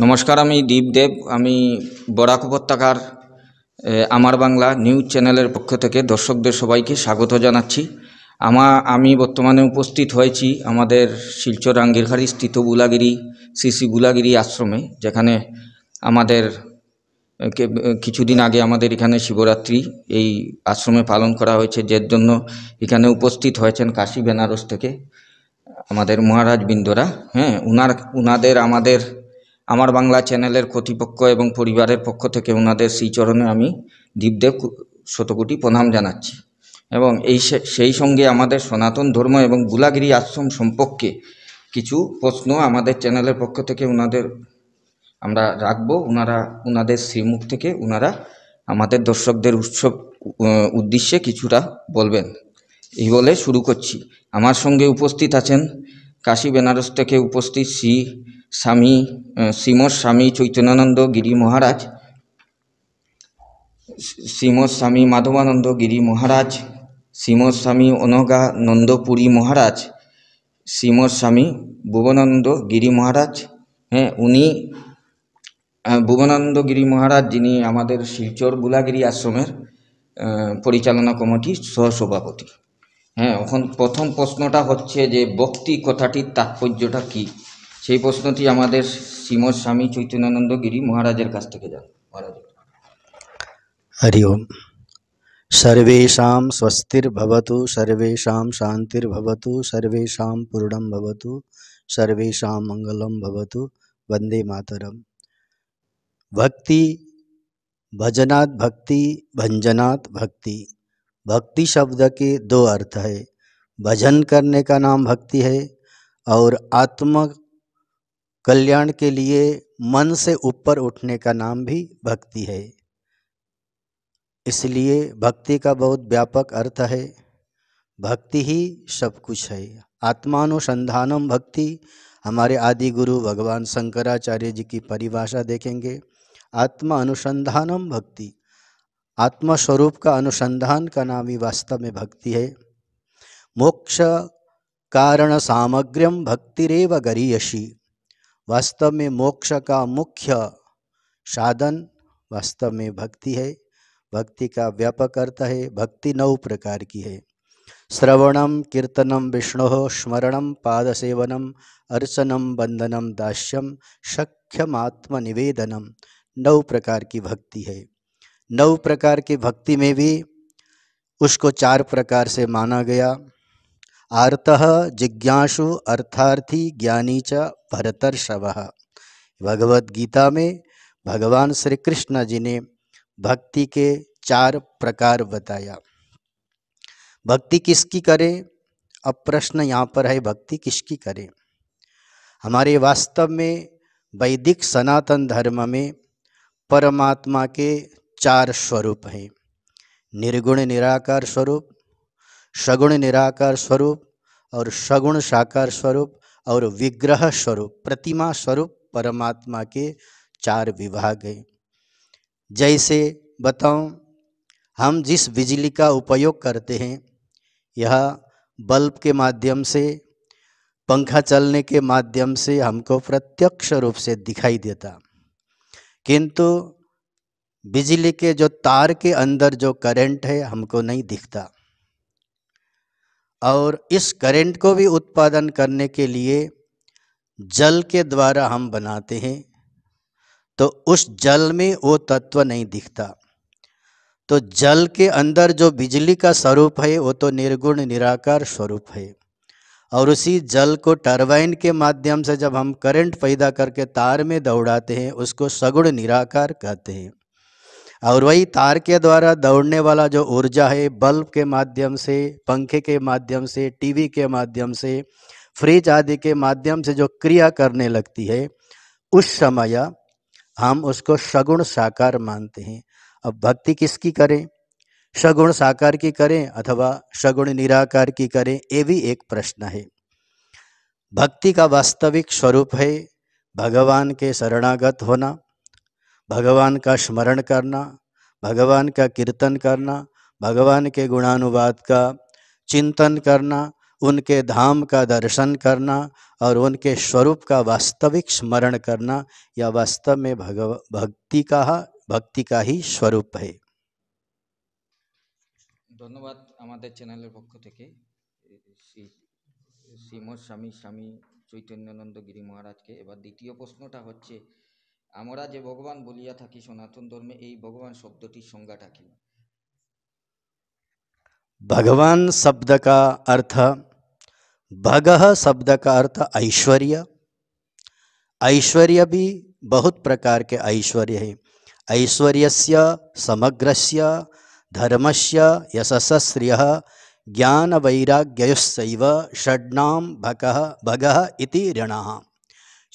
নমস্কার আমি দীপদেব আমি বরাক উপত্যকার আমার বাংলা নিউজ চ্যানেলের পক্ষ থেকে দর্শকদের সবাইকে স্বাগত জানাচ্ছি আমা আমি বর্তমানে উপস্থিত হয়েছি আমাদের শিলচর আঙ্গিরঘাড়ি স্থিত গুলাগিরি শিশি গুলাগিরি আশ্রমে যেখানে আমাদের কিছুদিন আগে আমাদের এখানে শিবরাত্রি এই আশ্রমে পালন করা হয়েছে যার জন্য এখানে উপস্থিত হয়েছেন কাশী বেনারস থেকে আমাদের মহারাজ বিন্দরা হ্যাঁ উনার উনাদের আমাদের আমার বাংলা চ্যানেলের কর্তৃপক্ষ এবং পরিবারের পক্ষ থেকে ওনাদের শ্রীচরণে আমি দীপদেব শতকোটি প্রণাম জানাচ্ছি এবং এই সেই সঙ্গে আমাদের সনাতন ধর্ম এবং গুলাগিরি আশ্রম সম্পর্কে কিছু প্রশ্ন আমাদের চ্যানেলের পক্ষ থেকে ওনাদের আমরা রাখব ওনারা ওনাদের শ্রীমুখ থেকে ওনারা আমাদের দর্শকদের উৎসব উদ্দেশ্যে কিছুটা বলবেন এই বলে শুরু করছি আমার সঙ্গে উপস্থিত আছেন কাশী বেনারস থেকে উপস্থিত শ্রী স্বামী শ্রীমর স্বামী চৈতন্যানন্দ গিরি মহারাজ শ্রীমর স্বামী মাধবানন্দ গিরি মহারাজ শ্রীমর স্বামী অনগা নন্দপুরী মহারাজ শ্রীমর স্বামী ভুবনানন্দ গিরি মহারাজ হ্যাঁ উনি ভুবনানন্দ গিরি মহারাজ যিনি আমাদের শিলচর বুলাগিরি আশ্রমের পরিচালনা কমিটির সহসভাপতি হ্যাঁ এখন প্রথম প্রশ্নটা হচ্ছে যে ভক্তি কথাটির তাৎপর্যটা কী সেই প্রশ্নটি আমাদের শ্রীমৎ স্বামী চৈতন্যানন্দ গিরি মহারাজের কাছ থেকে যান মহারাজ হরি ওম সর্বেশাম স্বস্তির্ভবতু সর্বেশাম শান্তির্ভবতু সর্বেশাম পূর্ণম ভবতু সর্বেশাম মঙ্গলম ভবতু বন্দে মাতরম ভক্তি ভজনাত ভক্তি ভঞ্জনাত ভক্তি भक्ति शब्द के दो अर्थ है भजन करने का नाम भक्ति है और आत्म कल्याण के लिए मन से ऊपर उठने का नाम भी भक्ति है इसलिए भक्ति का बहुत व्यापक अर्थ है भक्ति ही सब कुछ है आत्मानुसंधानम भक्ति हमारे आदि गुरु भगवान शंकराचार्य जी की परिभाषा देखेंगे आत्मा अनुसंधानम भक्ति आत्मस्वरूप का अनुसंधान का नाम ही वास्तव में भक्ति है मोक्ष कारण सामग्र्यम भक्तिरेव गरीयशी वास्तव में मोक्ष का मुख्य साधन वास्तव में भक्ति है भक्ति का व्यापक अर्थ है भक्ति नौ प्रकार की है श्रवणम कीर्तनम विष्णु स्मरणम पादसेवनम अर्चनम बंदनम दास्यम सख्यमात्मनिवेदनम नौ प्रकार की भक्ति है नव प्रकार की भक्ति में भी उसको चार प्रकार से माना गया आर्त जिज्ञासु अर्थार्थी ज्ञानी च शव भगवद गीता में भगवान श्री कृष्ण जी ने भक्ति के चार प्रकार बताया भक्ति किसकी करे अब प्रश्न यहाँ पर है भक्ति किसकी करे हमारे वास्तव में वैदिक सनातन धर्म में परमात्मा के चार स्वरूप हैं निर्गुण निराकार स्वरूप सगुण निराकार स्वरूप और सगुण साकार स्वरूप और विग्रह स्वरूप प्रतिमा स्वरूप परमात्मा के चार विभाग हैं जैसे बताऊं हम जिस बिजली का उपयोग करते हैं यह बल्ब के माध्यम से पंखा चलने के माध्यम से हमको प्रत्यक्ष रूप से दिखाई देता किंतु बिजली के जो तार के अंदर जो करंट है हमको नहीं दिखता और इस करंट को भी उत्पादन करने के लिए जल के द्वारा हम बनाते हैं तो उस जल में वो तत्व नहीं दिखता तो जल के अंदर जो बिजली का स्वरूप है वो तो निर्गुण निराकार स्वरूप है और उसी जल को टरबाइन के माध्यम से जब हम करंट पैदा करके तार में दौड़ाते हैं उसको सगुण निराकार कहते हैं और वही तार के द्वारा दौड़ने वाला जो ऊर्जा है बल्ब के माध्यम से पंखे के माध्यम से टीवी के माध्यम से फ्रिज आदि के माध्यम से जो क्रिया करने लगती है उस समय हम उसको सगुण साकार मानते हैं अब भक्ति किसकी करें सगुण साकार की करें अथवा सगुण निराकार की करें ये भी एक प्रश्न है भक्ति का वास्तविक स्वरूप है भगवान के शरणागत होना भगवान का स्मरण करना भगवान का कीर्तन करना भगवान के गुणानुवाद का चिंतन करना उनके धाम का दर्शन करना और उनके स्वरूप का वास्तविक स्मरण करना या वास्तव में भगव भक्ति का भक्ति का ही स्वरूप है ধন্যবাদ আমাদের চ্যানেলের পক্ষ श्रीमद स्वामी स्वामी चैतन्यनंद गिरि महाराज के बाद द्वितीय प्रश्न हे আমরা যে ভগবান বলিয়া থাকি সনাতন ধর্মে এই ভগবান শব্দটির সংজ্ঞাটা কি भगवान शब्द का अर्थ भग शब्द का अर्थ ऐश्वर्य ऐश्वर्य भी बहुत प्रकार के ऐश्वर्य है ऐश्वर्य समग्रस्य धर्मस्य यशस्रिय ज्ञान वैराग्ययुस्व षडनाम भग भग इति ऋण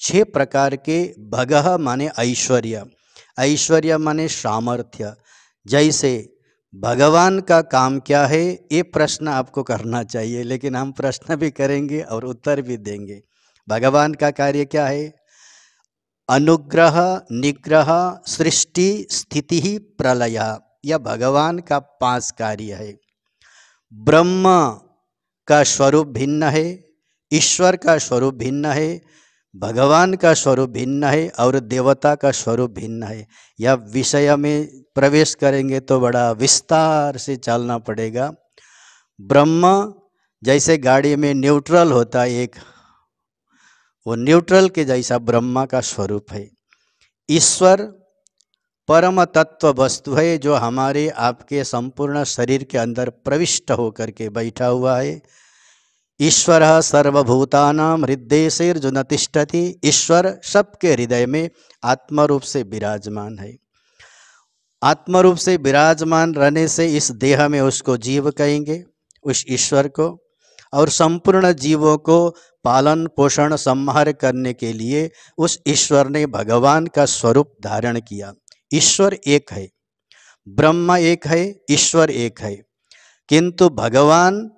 छह प्रकार के भगह माने ऐश्वर्य ऐश्वर्य माने सामर्थ्य जैसे भगवान का काम क्या है ये प्रश्न आपको करना चाहिए लेकिन हम प्रश्न भी करेंगे और उत्तर भी देंगे भगवान का कार्य क्या है अनुग्रह निग्रह सृष्टि स्थिति प्रलय यह भगवान का पांच कार्य है ब्रह्म का स्वरूप भिन्न है ईश्वर का स्वरूप भिन्न है भगवान का स्वरूप भिन्न है और देवता का स्वरूप भिन्न है या विषय में प्रवेश करेंगे तो बड़ा विस्तार से चलना पड़ेगा ब्रह्म जैसे गाड़ी में न्यूट्रल होता है एक वो न्यूट्रल के जैसा ब्रह्मा का स्वरूप है ईश्वर परम तत्व वस्तु है जो हमारे आपके संपूर्ण शरीर के अंदर प्रविष्ट होकर के बैठा हुआ है ईश्वर सर्वभूतानाम हृदय से जो नतिष्ठती ईश्वर सबके हृदय में आत्मरूप से विराजमान है आत्मरूप से विराजमान रहने से इस देह में उसको जीव कहेंगे उस ईश्वर को और संपूर्ण जीवों को पालन पोषण संहार करने के लिए उस ईश्वर ने भगवान का स्वरूप धारण किया ईश्वर एक है ब्रह्म एक है ईश्वर एक है किंतु भगवान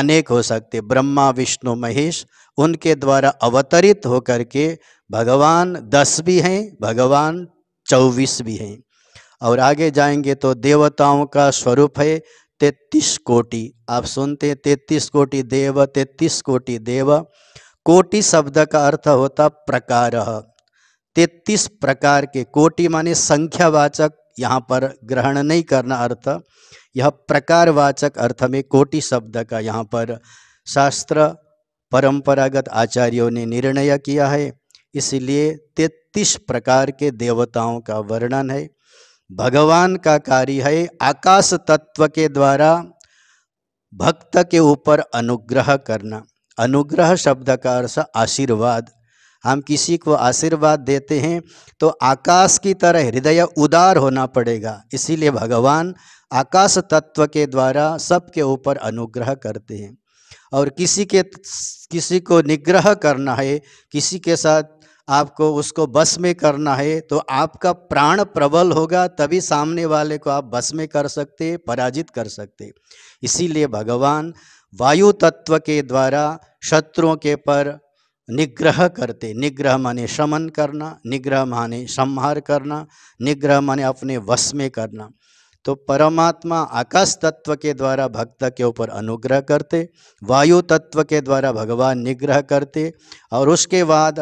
अनेक हो सकते ब्रह्मा विष्णु महेश उनके द्वारा अवतरित होकर के भगवान दस भी हैं भगवान चौबीस भी हैं और आगे जाएंगे तो देवताओं का स्वरूप है तैतीस कोटि आप सुनते हैं तैतीस कोटि देव तैतीस कोटि देव कोटि शब्द का अर्थ होता प्रकार तैतीस प्रकार के कोटि माने संख्यावाचक यहाँ पर ग्रहण नहीं करना अर्थ यह प्रकारवाचक अर्थ में कोटि शब्द का यहाँ पर शास्त्र परंपरागत आचार्यों ने निर्णय किया है इसलिए तैतीस प्रकार के देवताओं का वर्णन है भगवान का कार्य है आकाश तत्व के द्वारा भक्त के ऊपर अनुग्रह करना अनुग्रह शब्द का अर्थ आशीर्वाद हम किसी को आशीर्वाद देते हैं तो आकाश की तरह हृदय उदार होना पड़ेगा इसीलिए भगवान आकाश तत्व के द्वारा सबके ऊपर अनुग्रह करते हैं और किसी के किसी को निग्रह करना है किसी के साथ आपको उसको बस में करना है तो आपका प्राण प्रबल होगा तभी सामने वाले को आप बस में कर सकते पराजित कर सकते इसीलिए भगवान वायु तत्व के द्वारा शत्रुओं के पर निग्रह करते निग्रह माने शमन करना निग्रह माने संहार करना निग्रह माने अपने वश में करना तो परमात्मा आकाश तत्व के द्वारा भक्त के ऊपर अनुग्रह करते वायु तत्व के द्वारा भगवान निग्रह करते और उसके बाद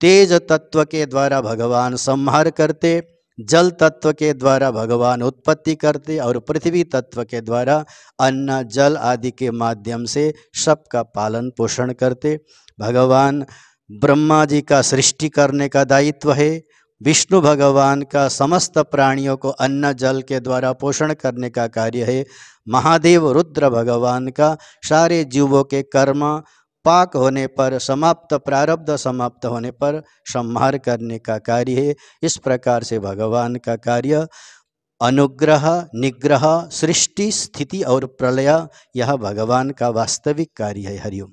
तेज तत्व के द्वारा भगवान संहार करते जल तत्व के द्वारा भगवान उत्पत्ति करते और पृथ्वी तत्व के द्वारा अन्न जल आदि के माध्यम से सबका पालन पोषण करते भगवान ब्रह्मा जी का सृष्टि करने का दायित्व है विष्णु भगवान का समस्त प्राणियों को अन्न जल के द्वारा पोषण करने का कार्य है महादेव रुद्र भगवान का सारे जीवों के कर्म पाक होने पर समाप्त प्रारब्ध समाप्त होने पर संहार करने का कार्य है इस प्रकार से भगवान का कार्य अनुग्रह निग्रह सृष्टि स्थिति और प्रलय यह भगवान का वास्तविक कार्य है हरिओम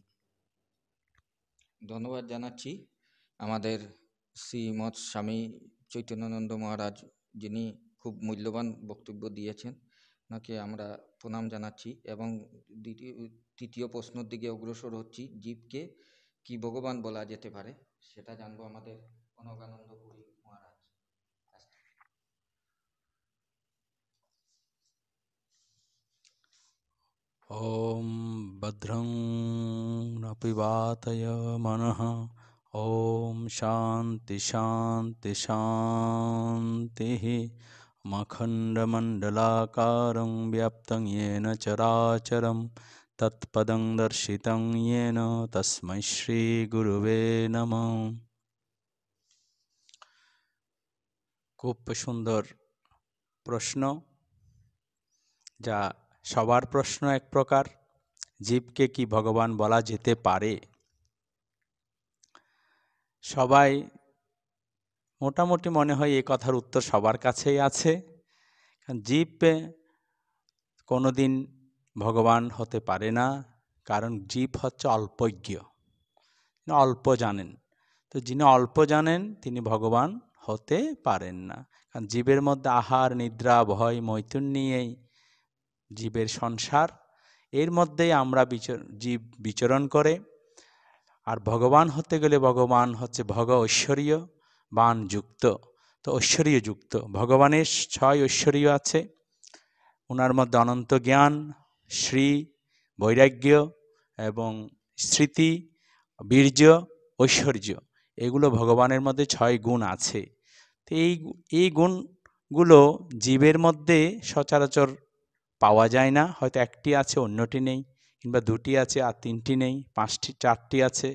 ধন্যবাদ জানাচ্ছি আমাদের শ্রীমৎ স্বামী চৈতন্যানন্দ মহারাজ যিনি খুব মূল্যবান বক্তব্য দিয়েছেন ওনাকে আমরা প্রণাম জানাচ্ছি এবং দ্বিতীয় তৃতীয় প্রশ্নর দিকে অগ্রসর হচ্ছি জীবকে কি ভগবান বলা যেতে পারে সেটা জানবো আমাদের অনকানন্দ ॐ न पिबातय मनः ॐ शान्ति शान्ति शान्तिः मखण्डमण्डलाकारं व्याप्तं येन चराचरं तत्पदं दर्शितं येन तस्मै श्रीगुरुवे नमः प्रश्न जा সবার প্রশ্ন এক প্রকার জীবকে কি ভগবান বলা যেতে পারে সবাই মোটামুটি মনে হয় এ কথার উত্তর সবার কাছেই আছে জীব কোনো দিন ভগবান হতে পারে না কারণ জীব হচ্ছে অল্পজ্ঞ অল্প জানেন তো যিনি অল্প জানেন তিনি ভগবান হতে পারেন না কারণ জীবের মধ্যে আহার নিদ্রা ভয় মৈথুন নিয়েই জীবের সংসার এর মধ্যে আমরা বিচর জীব বিচরণ করে আর ভগবান হতে গেলে ভগবান হচ্ছে ভগ ঐশ্বরীয় বান যুক্ত তো ঐশ্বরীয় যুক্ত ভগবানের ছয় ঐশ্বরীয় আছে ওনার মধ্যে অনন্ত জ্ঞান শ্রী বৈরাগ্য এবং স্মৃতি বীর্য ঐশ্বর্য এগুলো ভগবানের মধ্যে ছয় গুণ আছে তো এই এই গুণগুলো জীবের মধ্যে সচরাচর পাওয়া যায় না হয়তো একটি আছে অন্যটি নেই কিংবা দুটি আছে আর তিনটি নেই পাঁচটি চারটি আছে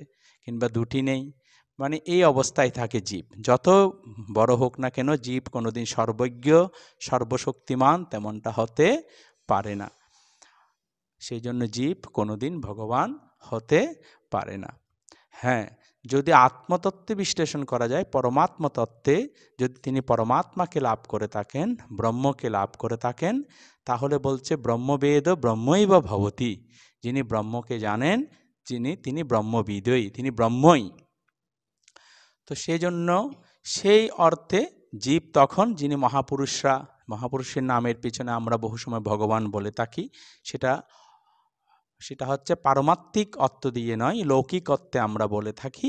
কিংবা দুটি নেই মানে এই অবস্থায় থাকে জীব যত বড় হোক না কেন জীব কোনোদিন সর্বজ্ঞ সর্বশক্তিমান তেমনটা হতে পারে না সেই জন্য জীব কোনোদিন ভগবান হতে পারে না হ্যাঁ যদি আত্মতত্ত্বে বিশ্লেষণ করা যায় পরমাত্মতত্ত্বে যদি তিনি পরমাত্মাকে লাভ করে থাকেন ব্রহ্মকে লাভ করে থাকেন তাহলে বলছে ব্রহ্মবেদ ব্রহ্মই বা ভবতী যিনি ব্রহ্মকে জানেন যিনি তিনি ব্রহ্মবিদই তিনি ব্রহ্মই তো সেজন্য সেই অর্থে জীব তখন যিনি মহাপুরুষরা মহাপুরুষের নামের পিছনে আমরা বহু সময় ভগবান বলে থাকি সেটা সেটা হচ্ছে পারমাত্মিক অর্থ দিয়ে নয় লৌকিক অর্থে আমরা বলে থাকি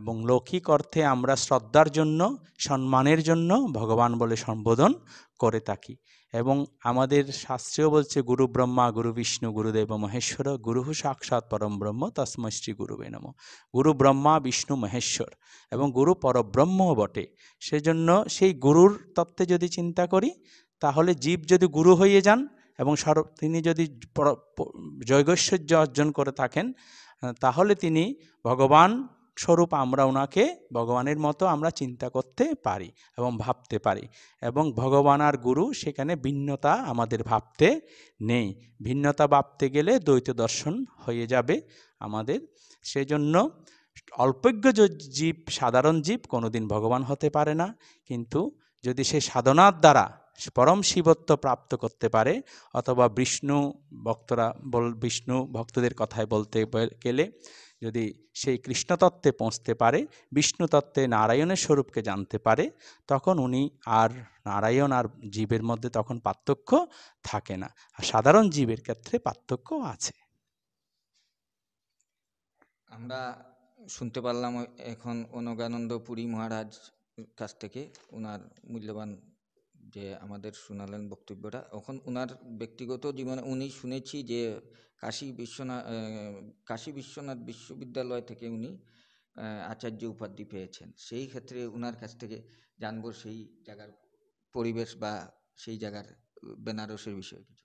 এবং লৌকিক অর্থে আমরা শ্রদ্ধার জন্য সম্মানের জন্য ভগবান বলে সম্বোধন করে থাকি এবং আমাদের শাস্ত্রীয় বলছে গুরু ব্রহ্মা গুরু বিষ্ণু গুরুদেব মহেশ্বর গুরু সাক্ষাৎ পরম ব্রহ্ম তসময় শ্রী গুরু বেনম গুরু ব্রহ্মা বিষ্ণু মহেশ্বর এবং গুরু পরব্রহ্ম বটে সেজন্য সেই গুরুর তত্ত্বে যদি চিন্তা করি তাহলে জীব যদি গুরু হয়ে যান এবং সর তিনি যদি জৈগৈশ্বর্য অর্জন করে থাকেন তাহলে তিনি ভগবান স্বরূপ আমরা ওনাকে ভগবানের মতো আমরা চিন্তা করতে পারি এবং ভাবতে পারি এবং ভগবান আর গুরু সেখানে ভিন্নতা আমাদের ভাবতে নেই ভিন্নতা ভাবতে গেলে দ্বৈত দর্শন হয়ে যাবে আমাদের সেজন্য অল্পজ্ঞ জীব সাধারণ জীব কোনোদিন ভগবান হতে পারে না কিন্তু যদি সে সাধনার দ্বারা পরম শিবত্ব প্রাপ্ত করতে পারে অথবা বিষ্ণু ভক্তরা বল বিষ্ণু ভক্তদের কথায় বলতে গেলে যদি সেই কৃষ্ণতত্ত্বে পৌঁছতে পারে বিষ্ণুতত্ত্বে নারায়ণের স্বরূপকে জানতে পারে তখন উনি আর নারায়ণ আর জীবের মধ্যে তখন পার্থক্য থাকে না আর সাধারণ জীবের ক্ষেত্রে পার্থক্য আছে আমরা শুনতে পারলাম এখন অনগানন্দ পুরী মহারাজ কাছ থেকে ওনার মূল্যবান যে আমাদের শোনালেন বক্তব্যটা এখন ওনার ব্যক্তিগত জীবনে উনি শুনেছি যে কাশী বিশ্বনাথ কাশী বিশ্বনাথ বিশ্ববিদ্যালয় থেকে উনি আচার্য উপাধি পেয়েছেন সেই ক্ষেত্রে ওনার কাছ থেকে জানবো সেই জায়গার পরিবেশ বা সেই জায়গার বেনারসের বিষয়ে কিছু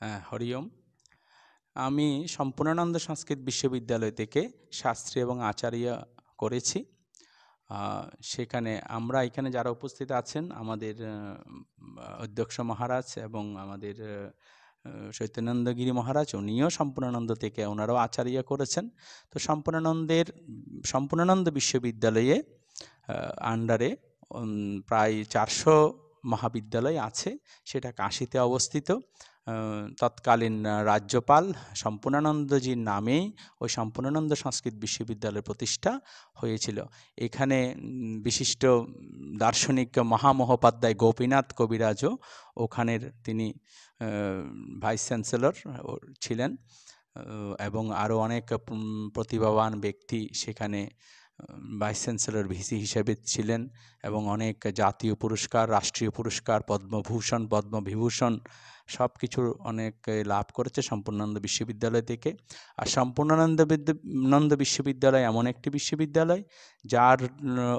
হ্যাঁ হরিওম আমি সম্পূর্ণানন্দ সংস্কৃত বিশ্ববিদ্যালয় থেকে শাস্ত্রী এবং আচার্য করেছি সেখানে আমরা এখানে যারা উপস্থিত আছেন আমাদের অধ্যক্ষ মহারাজ এবং আমাদের চৈতন্যগিরি মহারাজ উনিও সম্পূর্ণানন্দ থেকে ওনারাও আচার্য করেছেন তো সম্পূর্ণানন্দের সম্পূর্ণানন্দ বিশ্ববিদ্যালয়ে আন্ডারে প্রায় চারশো মহাবিদ্যালয় আছে সেটা কাশিতে অবস্থিত তৎকালীন রাজ্যপাল সম্পূর্ণানন্দজির নামেই ওই সম্পূর্ণানন্দ সংস্কৃত বিশ্ববিদ্যালয় প্রতিষ্ঠা হয়েছিল এখানে বিশিষ্ট দার্শনিক মহামহোপাধ্যায় গোপীনাথ কবিরাজও ওখানের তিনি ভাইস চ্যান্সেলর ছিলেন এবং আরও অনেক প্রতিভাবান ব্যক্তি সেখানে ভাইস চ্যান্সেলর ভিসি হিসেবে ছিলেন এবং অনেক জাতীয় পুরস্কার রাষ্ট্রীয় পুরস্কার পদ্মভূষণ পদ্মবিভূষণ সব কিছুর অনেক লাভ করেছে সম্পূর্ণানন্দ বিশ্ববিদ্যালয় থেকে আর সম্পূর্ণানন্দ বিদ্যানন্দ বিশ্ববিদ্যালয় এমন একটি বিশ্ববিদ্যালয় যার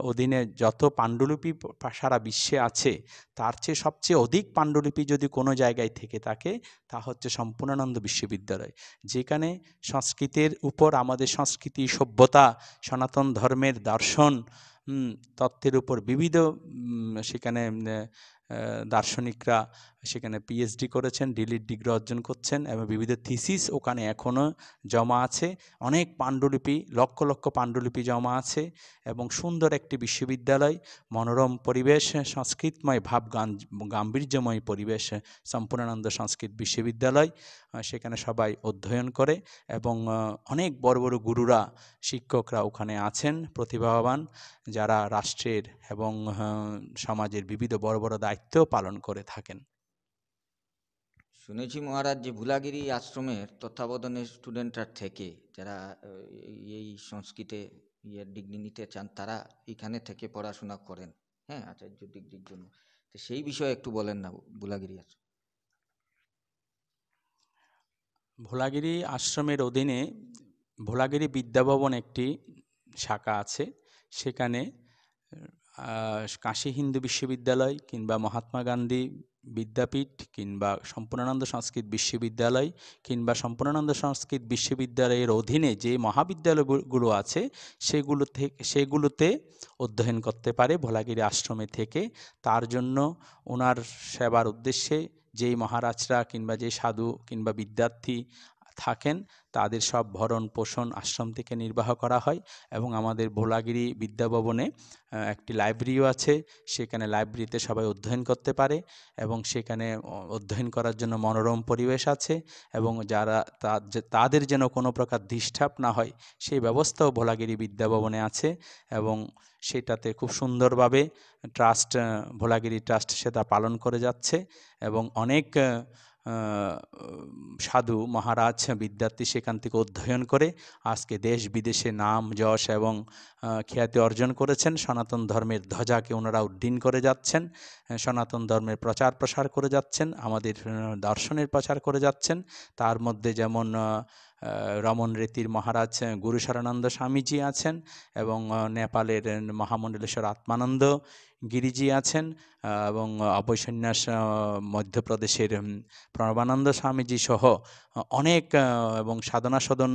অধীনে যত পাণ্ডুলিপি সারা বিশ্বে আছে তার চেয়ে সবচেয়ে অধিক পাণ্ডুলিপি যদি কোনো জায়গায় থেকে থাকে তা হচ্ছে সম্পূর্ণানন্দ বিশ্ববিদ্যালয় যেখানে সংস্কৃতের উপর আমাদের সংস্কৃতি সভ্যতা সনাতন ধর্মের দর্শন তত্ত্বের উপর বিবিধ সেখানে দার্শনিকরা সেখানে পিএইচডি করেছেন ডিলিট ডিগ্রি অর্জন করছেন এবং বিবিধ থিসিস ওখানে এখনও জমা আছে অনেক পাণ্ডুলিপি লক্ষ লক্ষ পাণ্ডুলিপি জমা আছে এবং সুন্দর একটি বিশ্ববিদ্যালয় মনোরম পরিবেশ সংস্কৃতময় ভাব গান গাম্ভীর্যময় পরিবেশ সম্পূর্ণানন্দ সংস্কৃত বিশ্ববিদ্যালয় সেখানে সবাই অধ্যয়ন করে এবং অনেক বড় বড় গুরুরা শিক্ষকরা ওখানে আছেন প্রতিভাবান যারা রাষ্ট্রের এবং সমাজের বিবিধ বড় বড় দায়িত্ব পালন করে থাকেন শুনেছি মহারাজ যে ভুলাগিরি আশ্রমের তত্ত্বাবধানের স্টুডেন্টরা থেকে যারা এই সংস্কৃতে ইয়ে ডিগ্রি নিতে চান তারা এখানে থেকে পড়াশোনা করেন হ্যাঁ আচার্য ডিগ্রির জন্য তো সেই বিষয়ে একটু বলেন না ভুলাগিরি আশ্রম ভোলাগিরি আশ্রমের অধীনে ভোলাগিরি বিদ্যাভবন একটি শাখা আছে সেখানে কাশী হিন্দু বিশ্ববিদ্যালয় কিংবা মহাত্মা গান্ধী বিদ্যাপীঠ কিংবা সম্পূর্ণানন্দ সংস্কৃত বিশ্ববিদ্যালয় কিংবা সম্পূর্ণানন্দ সংস্কৃত বিশ্ববিদ্যালয়ের অধীনে যে মহাবিদ্যালয়গুলো আছে সেগুলো থেকে সেগুলোতে অধ্যয়ন করতে পারে ভোলাগিরি আশ্রমে থেকে তার জন্য ওনার সেবার উদ্দেশ্যে যেই মহারাজরা কিংবা যে সাধু কিংবা বিদ্যার্থী থাকেন তাদের সব ভরণ পোষণ আশ্রম থেকে নির্বাহ করা হয় এবং আমাদের ভোলাগিরি বিদ্যাভবনে একটি লাইব্রেরিও আছে সেখানে লাইব্রেরিতে সবাই অধ্যয়ন করতে পারে এবং সেখানে অধ্যয়ন করার জন্য মনোরম পরিবেশ আছে এবং যারা তাদের যেন কোনো প্রকার ধিষ্ঠাপ না হয় সেই ব্যবস্থাও ভোলাগিরি বিদ্যাভবনে আছে এবং সেটাতে খুব সুন্দরভাবে ট্রাস্ট ভোলাগিরি ট্রাস্ট সেটা পালন করে যাচ্ছে এবং অনেক সাধু মহারাজ বিদ্যার্থী সেখান থেকে অধ্যয়ন করে আজকে দেশ বিদেশে নাম যশ এবং খ্যাতি অর্জন করেছেন সনাতন ধর্মের ধ্বজাকে ওনারা উড্ডীন করে যাচ্ছেন সনাতন ধর্মের প্রচার প্রসার করে যাচ্ছেন আমাদের দর্শনের প্রচার করে যাচ্ছেন তার মধ্যে যেমন রমন রীতির মহারাজ গুরু স্বামীজি আছেন এবং নেপালের মহামণ্ডলেশ্বর আত্মানন্দ গিরিজি আছেন এবং সন্ন্যাস মধ্যপ্রদেশের প্রণবানন্দ স্বামীজি সহ অনেক এবং সাধনা সদন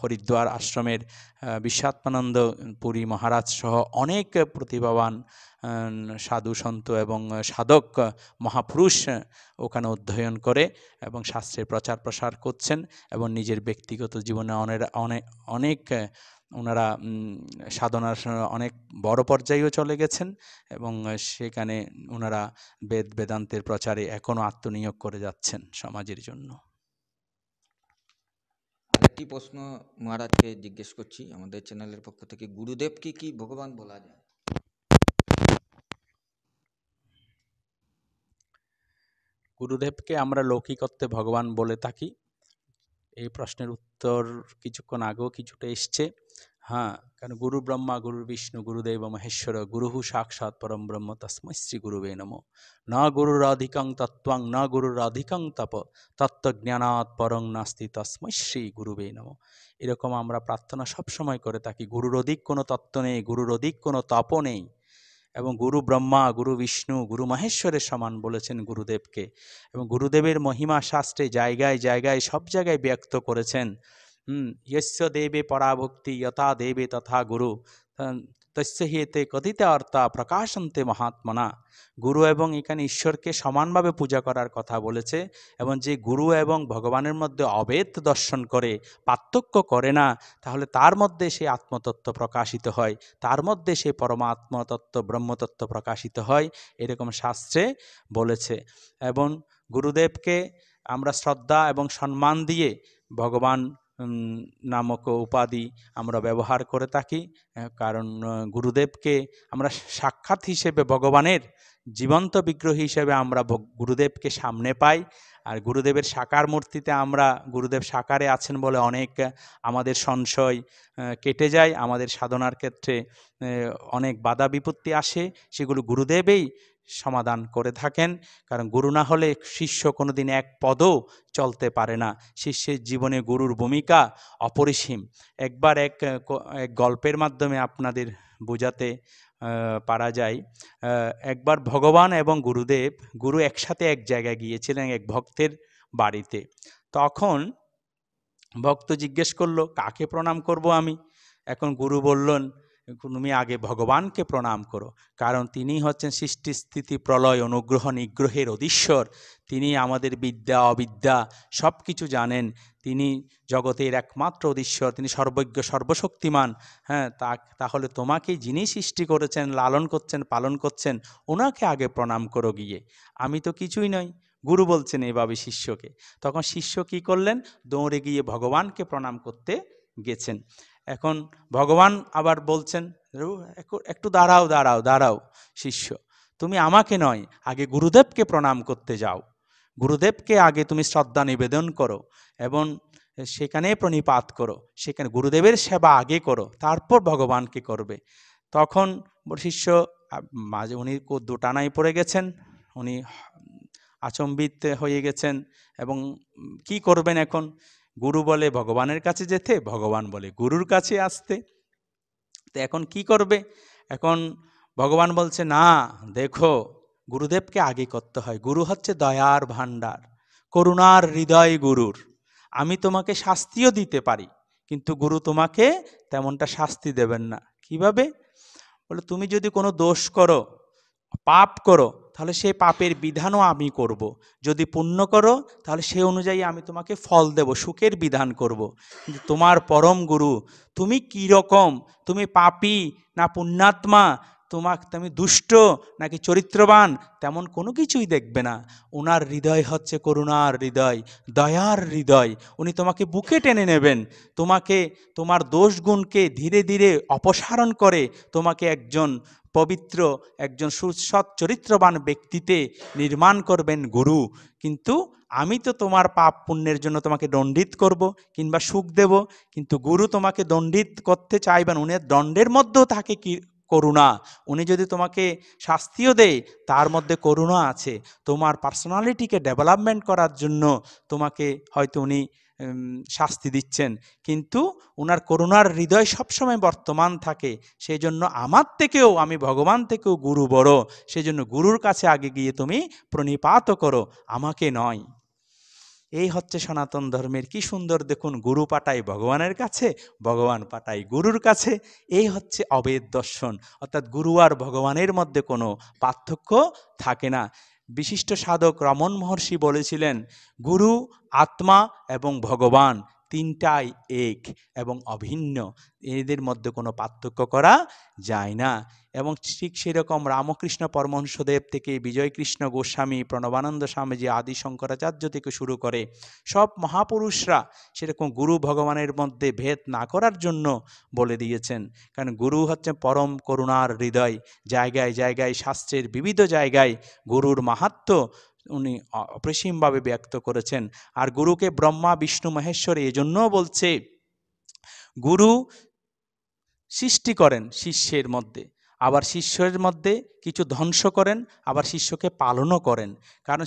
হরিদ্বার আশ্রমের বিশ্বাত্মানন্দ পুরী মহারাজ সহ অনেক প্রতিভাবান সাধু সন্ত এবং সাধক মহাপুরুষ ওখানে অধ্যয়ন করে এবং শাস্ত্রের প্রচার প্রসার করছেন এবং নিজের ব্যক্তিগত জীবনে অনেক অনেক ওনারা সাধনার অনেক বড় পর্যায়েও চলে গেছেন এবং সেখানে ওনারা বেদ বেদান্তের প্রচারে এখনও আত্মনিয়োগ করে যাচ্ছেন সমাজের জন্য একটি প্রশ্ন মহারাজকে জিজ্ঞেস করছি আমাদের চ্যানেলের পক্ষ থেকে গুরুদেবকে কি ভগবান বলা যায় গুরুদেবকে আমরা লৌকিকত্বে ভগবান বলে থাকি এই প্রশ্নের উত্তর কিছুক্ষণ আগেও কিছুটা এসছে হ্যাঁ কারণ গুরু ব্রহ্মা গুরু বিষ্ণু গুরুদেব মহেশ্বর গুরুহু সাক্ষাৎ পরম ব্রহ্ম তসম শ্রী গুরুবে নম না গুরুরাধিকং তত্ত্বং না গুরুরাধিকং তপ তত্ত্বজ্ঞানাৎ পরং নাস্তি তস্মৈ শ্রী গুরুবে নম এরকম আমরা প্রার্থনা সবসময় করে থাকি গুরুর অধিক কোনো তত্ত্ব নেই গুরুর অধিক কোনো তপ নেই এবং গুরু ব্রহ্মা গুরু বিষ্ণু গুরু মহেশ্বরের সমান বলেছেন গুরুদেবকে এবং গুরুদেবের মহিমা শাস্ত্রে জায়গায় জায়গায় সব জায়গায় ব্যক্ত করেছেন ইয়স্য দেবে পরাভক্তি যথা দেবে তথা গুরু তস্য কথিত অর্থা প্রকাশন্তে মহাত্মনা গুরু এবং এখানে ঈশ্বরকে সমানভাবে পূজা করার কথা বলেছে এবং যে গুরু এবং ভগবানের মধ্যে অবেদ দর্শন করে পার্থক্য করে না তাহলে তার মধ্যে সে আত্মতত্ত্ব প্রকাশিত হয় তার মধ্যে সে পরমাত্মতত্ত্ব ব্রহ্মতত্ত্ব প্রকাশিত হয় এরকম শাস্ত্রে বলেছে এবং গুরুদেবকে আমরা শ্রদ্ধা এবং সম্মান দিয়ে ভগবান নামক উপাধি আমরা ব্যবহার করে থাকি কারণ গুরুদেবকে আমরা সাক্ষাৎ হিসেবে ভগবানের জীবন্ত বিগ্রহ হিসেবে আমরা গুরুদেবকে সামনে পাই আর গুরুদেবের সাকার মূর্তিতে আমরা গুরুদেব সাকারে আছেন বলে অনেক আমাদের সংশয় কেটে যায় আমাদের সাধনার ক্ষেত্রে অনেক বাধা বিপত্তি আসে সেগুলো গুরুদেবেই সমাধান করে থাকেন কারণ গুরু না হলে শিষ্য কোনোদিন এক পদও চলতে পারে না শিষ্যের জীবনে গুরুর ভূমিকা অপরিসীম একবার এক এক গল্পের মাধ্যমে আপনাদের বোঝাতে পারা যায় একবার ভগবান এবং গুরুদেব গুরু একসাথে এক জায়গায় গিয়েছিলেন এক ভক্তের বাড়িতে তখন ভক্ত জিজ্ঞেস করলো কাকে প্রণাম করব আমি এখন গুরু বললেন তুমি আগে ভগবানকে প্রণাম করো কারণ তিনি হচ্ছেন সৃষ্টি স্থিতি প্রলয় অনুগ্রহ নিগ্রহের অধীশ্বর তিনি আমাদের বিদ্যা অবিদ্যা সব কিছু জানেন তিনি জগতের একমাত্র অধীশ্বর তিনি সর্বজ্ঞ সর্বশক্তিমান হ্যাঁ তা তাহলে তোমাকে যিনি সৃষ্টি করেছেন লালন করছেন পালন করছেন ওনাকে আগে প্রণাম করো গিয়ে আমি তো কিছুই নই গুরু বলছেন এভাবে শিষ্যকে তখন শিষ্য কি করলেন দৌড়ে গিয়ে ভগবানকে প্রণাম করতে গেছেন এখন ভগবান আবার বলছেন একটু দাঁড়াও দাঁড়াও দাঁড়াও শিষ্য তুমি আমাকে নয় আগে গুরুদেবকে প্রণাম করতে যাও গুরুদেবকে আগে তুমি শ্রদ্ধা নিবেদন করো এবং সেখানে প্রণিপাত করো সেখানে গুরুদেবের সেবা আগে করো তারপর ভগবানকে করবে তখন শিষ্য মাঝে উনি দোটানায় পড়ে গেছেন উনি আচম্বিত হয়ে গেছেন এবং কি করবেন এখন গুরু বলে ভগবানের কাছে যেতে ভগবান বলে গুরুর কাছে আসতে তো এখন কি করবে এখন ভগবান বলছে না দেখো গুরুদেবকে আগে করতে হয় গুরু হচ্ছে দয়ার ভাণ্ডার করুণার হৃদয় গুরুর আমি তোমাকে শাস্তিও দিতে পারি কিন্তু গুরু তোমাকে তেমনটা শাস্তি দেবেন না কিভাবে বলে তুমি যদি কোনো দোষ করো পাপ করো তাহলে সেই পাপের বিধানও আমি করব। যদি পুণ্য করো তাহলে সে অনুযায়ী আমি তোমাকে ফল দেব সুখের বিধান করব। কিন্তু তোমার পরম গুরু তুমি কি রকম তুমি পাপি না পুণ্যাত্মা তোমাকে তুমি দুষ্ট নাকি চরিত্রবান তেমন কোনো কিছুই দেখবে না ওনার হৃদয় হচ্ছে করুণার হৃদয় দয়ার হৃদয় উনি তোমাকে বুকে টেনে নেবেন তোমাকে তোমার দোষগুণকে ধীরে ধীরে অপসারণ করে তোমাকে একজন পবিত্র একজন সুসৎ চরিত্রবান ব্যক্তিতে নির্মাণ করবেন গুরু কিন্তু আমি তো তোমার পাপ পুণ্যের জন্য তোমাকে দণ্ডিত করব কিংবা সুখ দেব কিন্তু গুরু তোমাকে দণ্ডিত করতে চাইবেন উনি দণ্ডের মধ্যেও তাকে কি করুণা উনি যদি তোমাকে শাস্তিও দেয় তার মধ্যে করুণা আছে তোমার পার্সোনালিটিকে ডেভেলপমেন্ট করার জন্য তোমাকে হয়তো উনি শাস্তি দিচ্ছেন কিন্তু ওনার করুণার হৃদয় সবসময় বর্তমান থাকে সেই জন্য আমার থেকেও আমি ভগবান থেকেও গুরু বড় সেই জন্য গুরুর কাছে আগে গিয়ে তুমি প্রণিপাত করো আমাকে নয় এই হচ্ছে সনাতন ধর্মের কি সুন্দর দেখুন গুরু পাটাই ভগবানের কাছে ভগবান পাটাই গুরুর কাছে এই হচ্ছে অবেদ দর্শন অর্থাৎ গুরু আর ভগবানের মধ্যে কোনো পার্থক্য থাকে না বিশিষ্ট সাধক রমন মহর্ষি বলেছিলেন গুরু আত্মা এবং ভগবান তিনটাই এক এবং অভিন্ন এদের মধ্যে কোনো পার্থক্য করা যায় না এবং ঠিক সেরকম রামকৃষ্ণ পরমহংসদেব থেকে বিজয়কৃষ্ণ গোস্বামী প্রণবানন্দ স্বামীজি আদি শঙ্করাচার্য থেকে শুরু করে সব মহাপুরুষরা সেরকম গুরু ভগবানের মধ্যে ভেদ না করার জন্য বলে দিয়েছেন কারণ গুরু হচ্ছে পরম করুণার হৃদয় জায়গায় জায়গায় শাস্ত্রের বিবিধ জায়গায় গুরুর মাহাত্ম উনি অপ্রসীমভাবে ব্যক্ত করেছেন আর গুরুকে ব্রহ্মা বিষ্ণু মহেশ্বর এজন্য বলছে গুরু সৃষ্টি করেন শিষ্যের মধ্যে আবার শিষ্যের মধ্যে কিছু ধ্বংস করেন আবার শিষ্যকে পালনও করেন কারণ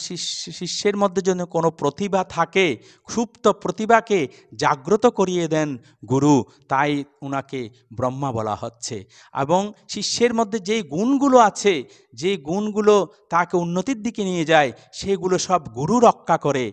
শিষ্যের মধ্যে যদি কোনো প্রতিভা থাকে ক্ষুপ্ত প্রতিভাকে জাগ্রত করিয়ে দেন গুরু তাই ওনাকে ব্রহ্মা বলা হচ্ছে এবং শিষ্যের মধ্যে যেই গুণগুলো আছে যে গুণগুলো তাকে উন্নতির দিকে নিয়ে যায় সেগুলো সব গুরু রক্ষা করে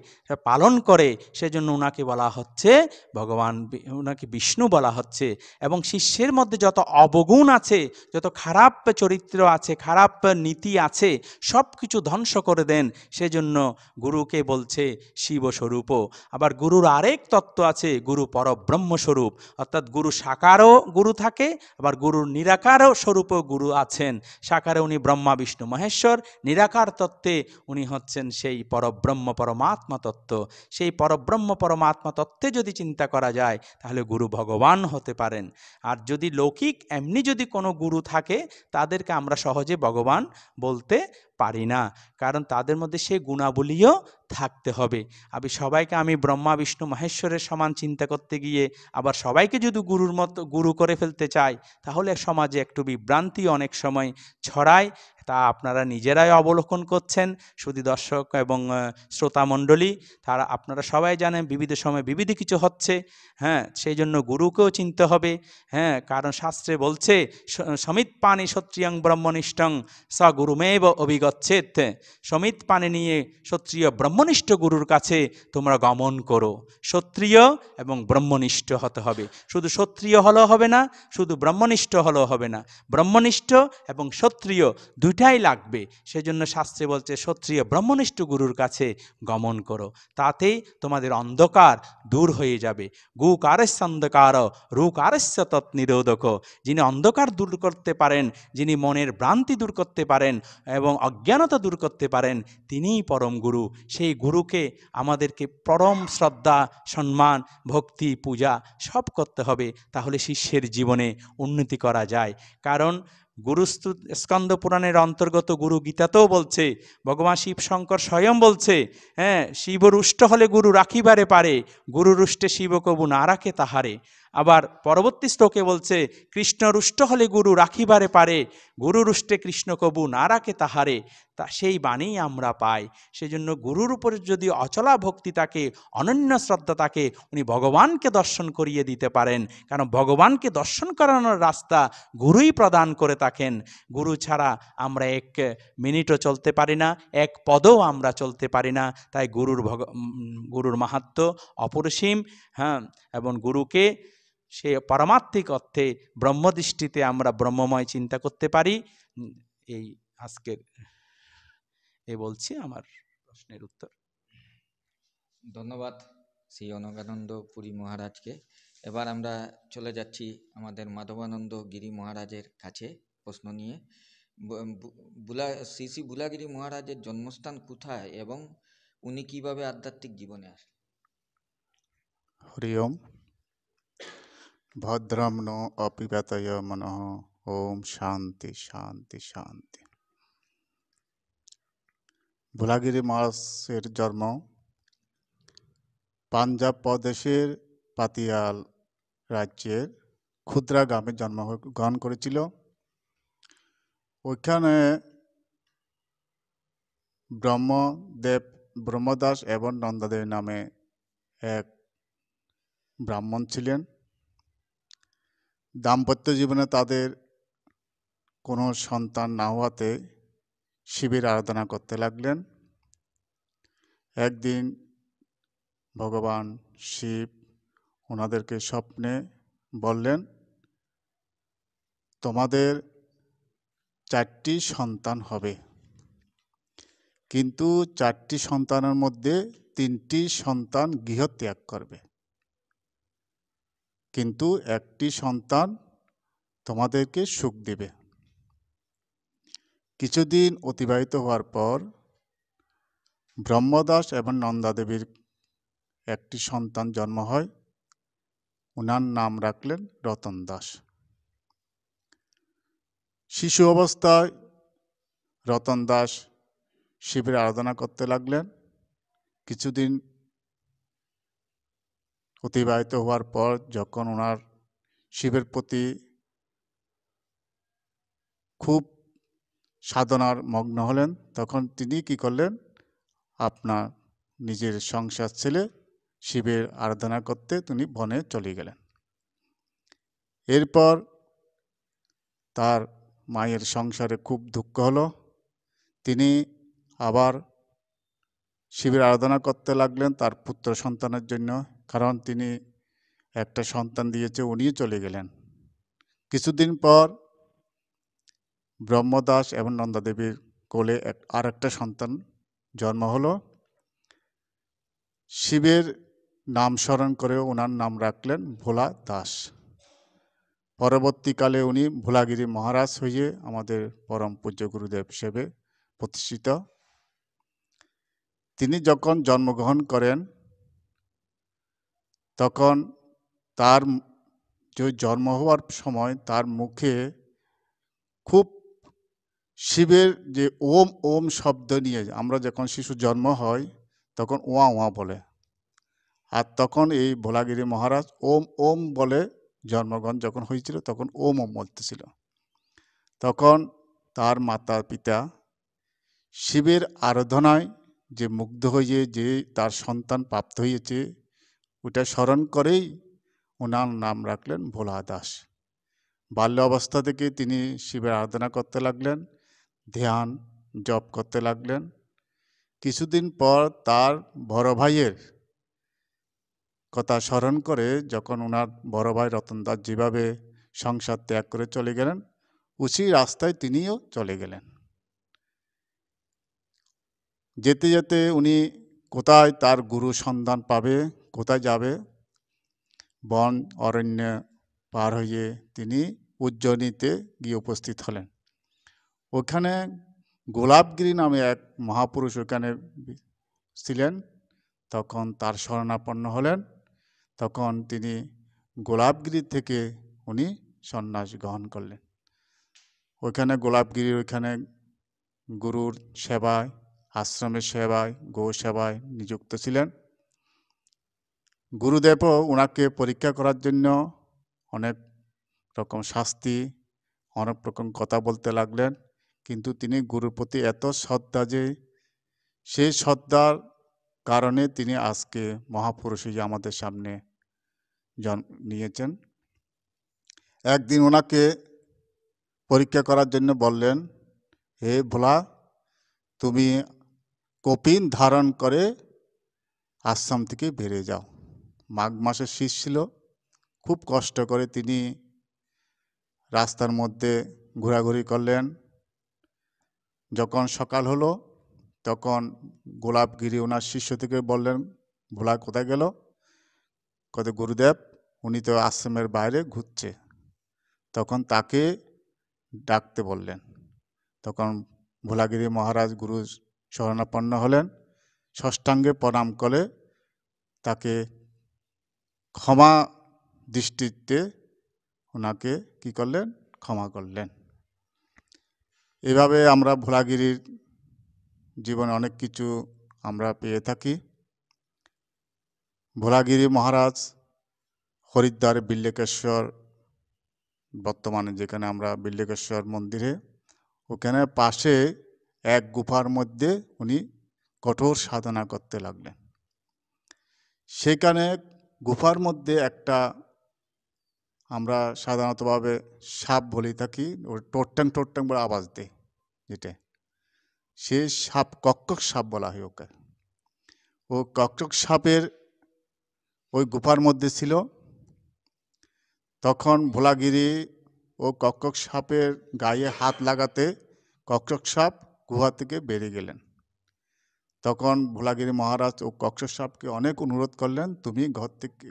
পালন করে সেজন্য ওনাকে বলা হচ্ছে ভগবান ওনাকে বিষ্ণু বলা হচ্ছে এবং শিষ্যের মধ্যে যত অবগুণ আছে যত খারাপ চরিত্র আছে খারাপ খারাপ নীতি আছে সব কিছু ধ্বংস করে দেন সেজন্য গুরুকে বলছে শিবস্বরূপ আবার গুরুর আরেক তত্ত্ব আছে গুরু পরব্রহ্মস্বরূপ অর্থাৎ গুরু সাকারও গুরু থাকে আবার গুরুর নিরাকারও স্বরূপও গুরু আছেন সাকারে উনি ব্রহ্মা বিষ্ণু মহেশ্বর নিরাকার তত্ত্বে উনি হচ্ছেন সেই পরব্রহ্ম পরমাত্মা তত্ত্ব সেই পরব্রহ্ম পরমাত্মা তত্ত্বে যদি চিন্তা করা যায় তাহলে গুরু ভগবান হতে পারেন আর যদি লৌকিক এমনি যদি কোনো গুরু থাকে তাদেরকে আমরা সহজে ভগবান বলতে পারি না কারণ তাদের মধ্যে সেই গুণাবলীও থাকতে হবে আমি সবাইকে আমি ব্রহ্মা বিষ্ণু মহেশ্বরের সমান চিন্তা করতে গিয়ে আবার সবাইকে যদি গুরুর মতো গুরু করে ফেলতে চাই তাহলে সমাজে একটু বিভ্রান্তি অনেক সময় ছড়ায় তা আপনারা নিজেরাই অবলোকন করছেন শুধু দর্শক এবং শ্রোতা মণ্ডলী তারা আপনারা সবাই জানেন বিবিধ সময় বিবিধ কিছু হচ্ছে হ্যাঁ সেই জন্য গুরুকেও চিনতে হবে হ্যাঁ কারণ শাস্ত্রে বলছে সমিত পানি সত্রিয়ং ব্রহ্মনিষ্ঠং স গুরুমেব অভিগচ্ছেত সমিত পানি নিয়ে সত্রিয় ব্রহ্মনিষ্ঠ গুরুর কাছে তোমরা গমন করো সত্রিয় এবং ব্রহ্মনিষ্ঠ হতে হবে শুধু সত্রিয় হলেও হবে না শুধু ব্রহ্মনিষ্ঠ হলেও হবে না ব্রহ্মনিষ্ঠ এবং সত্রিয় দু দুইটাই লাগবে সেজন্য শাস্ত্রে বলছে সত্রিয় ব্রহ্মনিষ্ঠ গুরুর কাছে গমন করো তাতেই তোমাদের অন্ধকার দূর হয়ে যাবে গু কারস্য অন্ধকার রু কারস্য তৎনিরোধক যিনি অন্ধকার দূর করতে পারেন যিনি মনের ভ্রান্তি দূর করতে পারেন এবং অজ্ঞানতা দূর করতে পারেন তিনিই পরম গুরু সেই গুরুকে আমাদেরকে পরম শ্রদ্ধা সম্মান ভক্তি পূজা সব করতে হবে তাহলে শিষ্যের জীবনে উন্নতি করা যায় কারণ গুরুস্তু স্কন্দ পুরাণের অন্তর্গত গুরু গীতাতেও বলছে ভগবান শিব শঙ্কর স্বয়ং বলছে হ্যাঁ শিব রুষ্ট হলে গুরু রাখিবারে পারে গুরু রুষ্টে শিব কবু না রাখে তাহারে আবার পরবর্তী শ্লোকে বলছে কৃষ্ণ রুষ্ট হলে গুরু রাখিবারে পারে গুরু রুষ্টে কৃষ্ণ কবু না রাখে তাহারে তা সেই বাণী আমরা পাই সেজন্য গুরুর উপরে যদি অচলা ভক্তি তাকে অনন্য শ্রদ্ধা তাকে উনি ভগবানকে দর্শন করিয়ে দিতে পারেন কারণ ভগবানকে দর্শন করানোর রাস্তা গুরুই প্রদান করে থাকেন গুরু ছাড়া আমরা এক মিনিটও চলতে পারি না এক পদও আমরা চলতে পারি না তাই গুরুর ভগ গুরুর মাহাত্ম অপরিসীম হ্যাঁ এবং গুরুকে সে পারমাত্মিক অর্থে ব্রহ্মদৃষ্টিতে আমরা ব্রহ্মময় চিন্তা করতে পারি এই আজকের এ বলছি আমার প্রশ্নের উত্তর ধন্যবাদ শ্রী অনগানন্দ পুরী মহারাজকে এবার আমরা চলে যাচ্ছি আমাদের মাধবানন্দ গিরি মহারাজের কাছে প্রশ্ন নিয়ে বুলা শ্রী শ্রী বুলাগিরি মহারাজের জন্মস্থান কোথায় এবং উনি কিভাবে আধ্যাত্মিক জীবনে আসেন হরিওম ভদ্রম নো অপিবাতয় মন ওম শান্তি শান্তি শান্তি ভোলাগিরি মাসের জন্ম পাঞ্জাব প্রদেশের পাতিয়াল রাজ্যের ক্ষুদ্রা গ্রামে জন্মগ্রহণ করেছিল ওইখানে ব্রহ্মদেব ব্রহ্মদাস এবং নন্দাদেব নামে এক ব্রাহ্মণ ছিলেন দাম্পত্য জীবনে তাদের কোনো সন্তান না হওয়াতে শিবের আরাধনা করতে লাগলেন একদিন ভগবান শিব ওনাদেরকে স্বপ্নে বললেন তোমাদের চারটি সন্তান হবে কিন্তু চারটি সন্তানের মধ্যে তিনটি সন্তান গৃহত্যাগ করবে কিন্তু একটি সন্তান তোমাদেরকে সুখ দেবে কিছুদিন অতিবাহিত হওয়ার পর ব্রহ্মদাস এবং নন্দাদেবীর একটি সন্তান জন্ম হয় উনার নাম রাখলেন রতন দাস শিশু অবস্থায় রতন দাস শিবের আরাধনা করতে লাগলেন কিছুদিন অতিবাহিত হওয়ার পর যখন ওনার শিবের প্রতি খুব সাধনার মগ্ন হলেন তখন তিনি কি করলেন আপনার নিজের সংসার ছেলে শিবের আরাধনা করতে তিনি বনে চলে গেলেন এরপর তার মায়ের সংসারে খুব দুঃখ হলো তিনি আবার শিবের আরাধনা করতে লাগলেন তার পুত্র সন্তানের জন্য কারণ তিনি একটা সন্তান দিয়েছে উনিও চলে গেলেন কিছুদিন পর ব্রহ্মদাস এবং নন্দাদেবীর কোলে আর একটা সন্তান জন্ম হলো শিবের নাম স্মরণ করে ওনার নাম রাখলেন ভোলা দাস পরবর্তীকালে উনি ভোলাগিরি মহারাজ হয়ে আমাদের পরম পূজ্য গুরুদেব হিসেবে প্রতিষ্ঠিত তিনি যখন জন্মগ্রহণ করেন তখন তার যে জন্ম হওয়ার সময় তার মুখে খুব শিবের যে ওম ওম শব্দ নিয়ে আমরা যখন শিশু জন্ম হয় তখন ওয়া ওয়া বলে আর তখন এই ভোলাগিরি মহারাজ ওম ওম বলে জন্মগ্রহণ যখন হয়েছিল তখন ওম ওম বলতেছিল তখন তার মাতা পিতা শিবের আরাধনায় যে মুগ্ধ হয়ে যে তার সন্তান প্রাপ্ত হয়েছে ওটা স্মরণ করেই ওনার নাম রাখলেন ভোলা দাস বাল্য অবস্থা থেকে তিনি শিবের আরাধনা করতে লাগলেন ধ্যান জপ করতে লাগলেন কিছুদিন পর তার বড় ভাইয়ের কথা স্মরণ করে যখন ওনার বড় ভাই রতনদাস যেভাবে সংসার ত্যাগ করে চলে গেলেন উচি রাস্তায় তিনিও চলে গেলেন যেতে যেতে উনি কোথায় তার গুরু সন্ধান পাবে কোথায় যাবে বন অরণ্য পার হয়ে তিনি উজ্জয়িনীতে গিয়ে উপস্থিত হলেন ওখানে গোলাপগিরি নামে এক মহাপুরুষ ওখানে ছিলেন তখন তার শরণাপন্ন হলেন তখন তিনি গোলাপগিরি থেকে উনি সন্ন্যাস গ্রহণ করলেন ওইখানে গোলাপগিরির ওইখানে গুরুর সেবায় আশ্রমের সেবায় গো সেবায় নিযুক্ত ছিলেন গুরুদেবও ওনাকে পরীক্ষা করার জন্য অনেক রকম শাস্তি অনেক রকম কথা বলতে লাগলেন কিন্তু তিনি গুরুর প্রতি এত শ্রদ্ধা যে সেই শ্রদ্ধার কারণে তিনি আজকে মহাপুরুষ হিসেবে আমাদের সামনে জন্ম নিয়েছেন একদিন ওনাকে পরীক্ষা করার জন্য বললেন হে ভোলা তুমি কপিন ধারণ করে আশ্রম থেকে বেরিয়ে যাও মাঘ মাসের শীত ছিল খুব কষ্ট করে তিনি রাস্তার মধ্যে ঘোরাঘুরি করলেন যখন সকাল হলো তখন গোলাপগিরি ওনার শিষ্য থেকে বললেন ভোলা কোথায় গেল কত গুরুদেব উনি তো আশ্রমের বাইরে ঘুরছে তখন তাকে ডাকতে বললেন তখন ভোলাগিরি মহারাজ গুরু শরণাপন্ন হলেন ষষ্ঠাঙ্গে প্রণাম করে তাকে ক্ষমা দৃষ্টিতে ওনাকে কি করলেন ক্ষমা করলেন এভাবে আমরা ভোলাগিরির জীবনে অনেক কিছু আমরা পেয়ে থাকি ভোলাগিরি মহারাজ হরিদ্বার বিল্লেকেশ্বর বর্তমানে যেখানে আমরা বিল্লেকেশ্বর মন্দিরে ওখানে পাশে এক গুফার মধ্যে উনি কঠোর সাধনা করতে লাগলেন সেখানে গুফার মধ্যে একটা আমরা সাধারণতভাবে সাপ বলি থাকি ওর টোটটাং টোটটাং বলে আওয়াজ দেয় যেটা সে সাপ কক্ষক সাপ বলা হয় ওকে ও কক্ষক সাপের ওই গুফার মধ্যে ছিল তখন ভোলাগিরি ও কক্ষক সাপের গায়ে হাত লাগাতে কক্ষক সাপ গুহা থেকে বেরিয়ে গেলেন তখন ভোলাগিরি মহারাজ ও কক্ষর অনেক অনুরোধ করলেন তুমি ঘর থেকে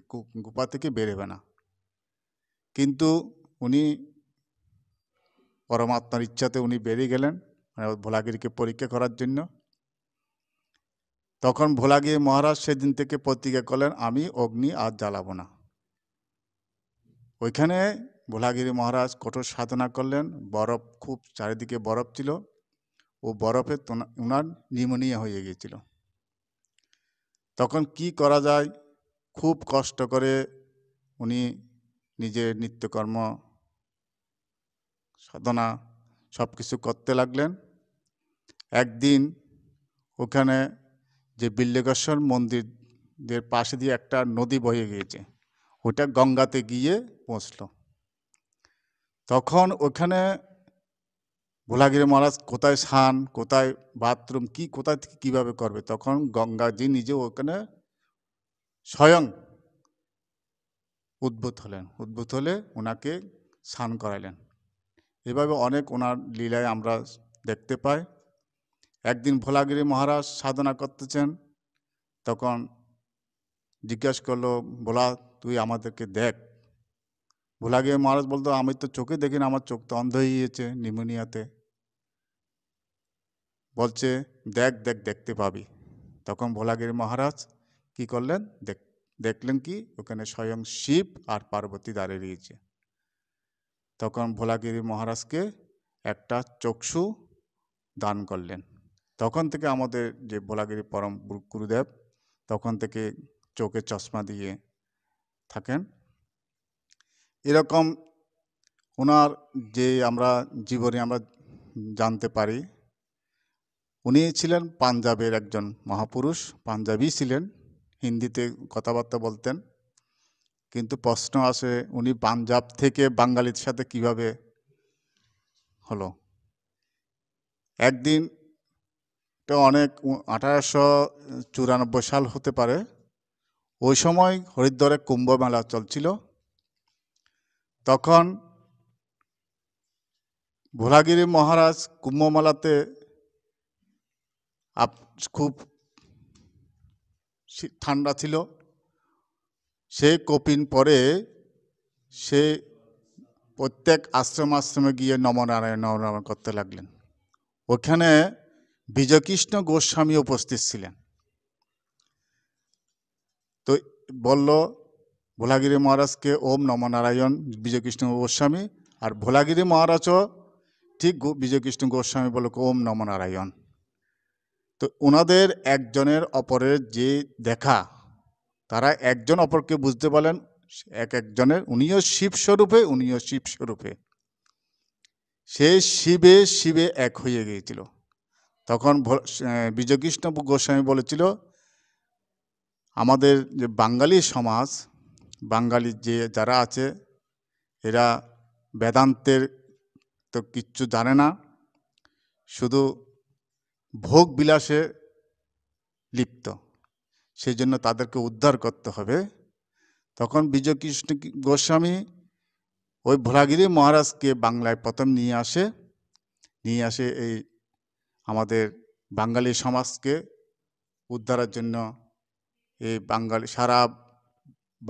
গুপা থেকে বেরোবে না কিন্তু উনি পরমাত্মার ইচ্ছাতে উনি বেরিয়ে গেলেন মানে ভোলাগিরিকে পরীক্ষা করার জন্য তখন ভোলাগিরি মহারাজ সেদিন থেকে প্রতিজ্ঞা করলেন আমি অগ্নি আর জ্বালাবো না ওইখানে ভোলাগিরি মহারাজ কঠোর সাধনা করলেন বরফ খুব চারিদিকে বরফ ছিল ও বরফে ওনার নিমোনিয়া হয়ে গিয়েছিল তখন কি করা যায় খুব কষ্ট করে উনি নিজের নিত্যকর্ম সাধনা সব কিছু করতে লাগলেন একদিন ওখানে যে বিল্লেগেশ্বর মন্দিরদের পাশে দিয়ে একটা নদী বয়ে গিয়েছে ওটা গঙ্গাতে গিয়ে পৌঁছল তখন ওখানে ভোলাগিরি মহারাজ কোথায় স্নান কোথায় বাথরুম কি কোথায় থেকে কীভাবে করবে তখন গঙ্গাজি নিজে ওখানে স্বয়ং উদ্ভূত হলেন উদ্ভূত হলে ওনাকে স্নান করাইলেন এভাবে অনেক ওনার লীলায় আমরা দেখতে পাই একদিন ভোলাগিরি মহারাজ সাধনা করতেছেন তখন জিজ্ঞেস করলো ভোলা তুই আমাদেরকে দেখ ভোলা গিয়ে মহারাজ বলতো আমি তো চোখে দেখি না আমার চোখ তো অন্ধ হয়ে গিয়েছে নিউমোনিয়াতে বলছে দেখ দেখ দেখতে পাবি তখন ভোলাগিরি মহারাজ কি করলেন দেখ দেখলেন কি ওখানে স্বয়ং শিব আর পার্বতী দাঁড়িয়ে রয়েছে তখন ভোলাগিরি মহারাজকে একটা চক্ষু দান করলেন তখন থেকে আমাদের যে ভোলাগিরি পরম গুরুদেব তখন থেকে চোখে চশমা দিয়ে থাকেন এরকম ওনার যে আমরা জীবনে আমরা জানতে পারি উনি ছিলেন পাঞ্জাবের একজন মহাপুরুষ পাঞ্জাবি ছিলেন হিন্দিতে কথাবার্তা বলতেন কিন্তু প্রশ্ন আসে উনি পাঞ্জাব থেকে বাঙালির সাথে কিভাবে হলো একদিন তো অনেক আঠারোশো চুরানব্বই সাল হতে পারে ওই সময় হরিদ্বারে কুম্ভ মেলা চলছিল তখন ভোলাগিরি মহারাজ কুম্ভমেলাতে আপ খুব ঠান্ডা ছিল সে কপিন পরে সে প্রত্যেক আশ্রম আশ্রমে গিয়ে নমনারায়ণ নমনারায়ণ করতে লাগলেন ওখানে বিজয়কৃষ্ণ গোস্বামী উপস্থিত ছিলেন তো বলল ভোলাগিরি মহারাজকে ওম নম নারায়ণ বিজয়কৃষ্ণ গোস্বামী আর ভোলাগিরি মহারাজও ঠিক বিজয়কৃষ্ণ গোস্বামী বলে ওম নম নারায়ণ তো ওনাদের একজনের অপরের যে দেখা তারা একজন অপরকে বুঝতে পারেন এক একজনের উনিও শিবস্বরূপে উনিও শিবস্বরূপে সে শিবে শিবে এক হয়ে গিয়েছিল তখন বিজয়কৃষ্ণ গোস্বামী বলেছিল আমাদের যে বাঙালি সমাজ বাঙালির যে যারা আছে এরা বেদান্তের তো কিচ্ছু জানে না শুধু ভোগ বিলাসে লিপ্ত সেই জন্য তাদেরকে উদ্ধার করতে হবে তখন বিজয় কৃষ্ণ গোস্বামী ওই ভোলাগিরি মহারাজকে বাংলায় প্রথম নিয়ে আসে নিয়ে আসে এই আমাদের বাঙালি সমাজকে উদ্ধারের জন্য এই বাঙালি সারা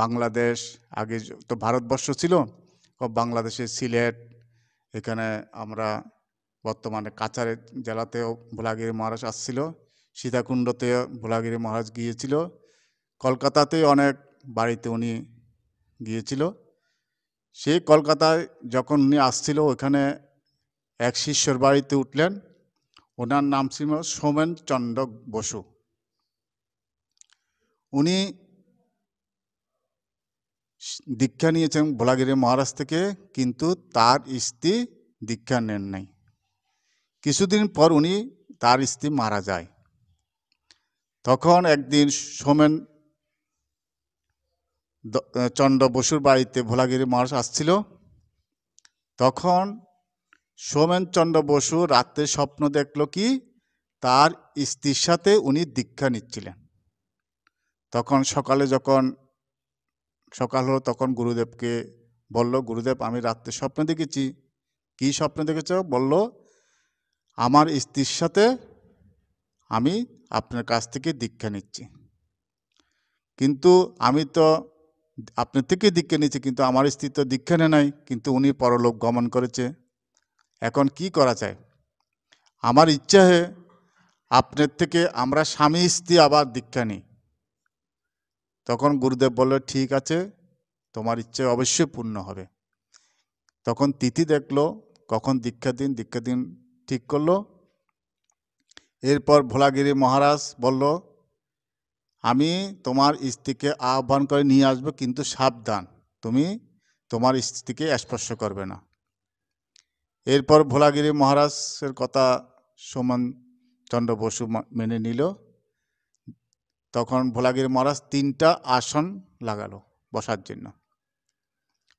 বাংলাদেশ আগে তো ভারতবর্ষ ছিল বাংলাদেশের সিলেট এখানে আমরা বর্তমানে কাছাড়ের জেলাতেও ভোলাগিরি মহারাজ আসছিল সীতাকুণ্ডতেও ভোলাগিরি মহারাজ গিয়েছিল কলকাতাতে অনেক বাড়িতে উনি গিয়েছিল সেই কলকাতায় যখন উনি আসছিল ওখানে এক শিষ্যর বাড়িতে উঠলেন ওনার নাম ছিল সোমেন চন্দ্র বসু উনি দীক্ষা নিয়েছেন ভোলাগিরি মহারাজ থেকে কিন্তু তার স্ত্রী দীক্ষা নেন নাই কিছুদিন পর উনি তার স্ত্রী মারা যায় তখন একদিন সোমেন চন্দ্র বসুর বাড়িতে ভোলাগিরি মহারাজ আসছিল তখন সোমেন চন্দ্র বসু রাত্রে স্বপ্ন দেখল কি তার স্ত্রীর সাথে উনি দীক্ষা নিচ্ছিলেন তখন সকালে যখন সকাল হলো তখন গুরুদেবকে বলল গুরুদেব আমি রাত্রে স্বপ্ন দেখেছি কি স্বপ্ন দেখেছ বলল আমার স্ত্রীর সাথে আমি আপনার কাছ থেকে দীক্ষা নিচ্ছি কিন্তু আমি তো আপনার থেকে দীক্ষা নিচ্ছি কিন্তু আমার স্ত্রী তো দীক্ষা নেয় নাই কিন্তু উনি পরলোক গমন করেছে এখন কি করা যায় আমার ইচ্ছা হে আপনার থেকে আমরা স্বামী স্ত্রী আবার দীক্ষা নিই তখন গুরুদেব বলল ঠিক আছে তোমার ইচ্ছে অবশ্যই পূর্ণ হবে তখন তিথি দেখলো কখন দীক্ষা দিন দীক্ষা দিন ঠিক করলো এরপর ভোলাগিরি মহারাজ বলল আমি তোমার স্ত্রীকে আহ্বান করে নিয়ে আসবো কিন্তু সাবধান তুমি তোমার স্ত্রীকে স্পর্শ করবে না এরপর ভোলাগিরি মহারাজের কথা সমান চন্দ্র বসু মেনে নিল তখন ভোলাগিরি মহারাজ তিনটা আসন লাগালো বসার জন্য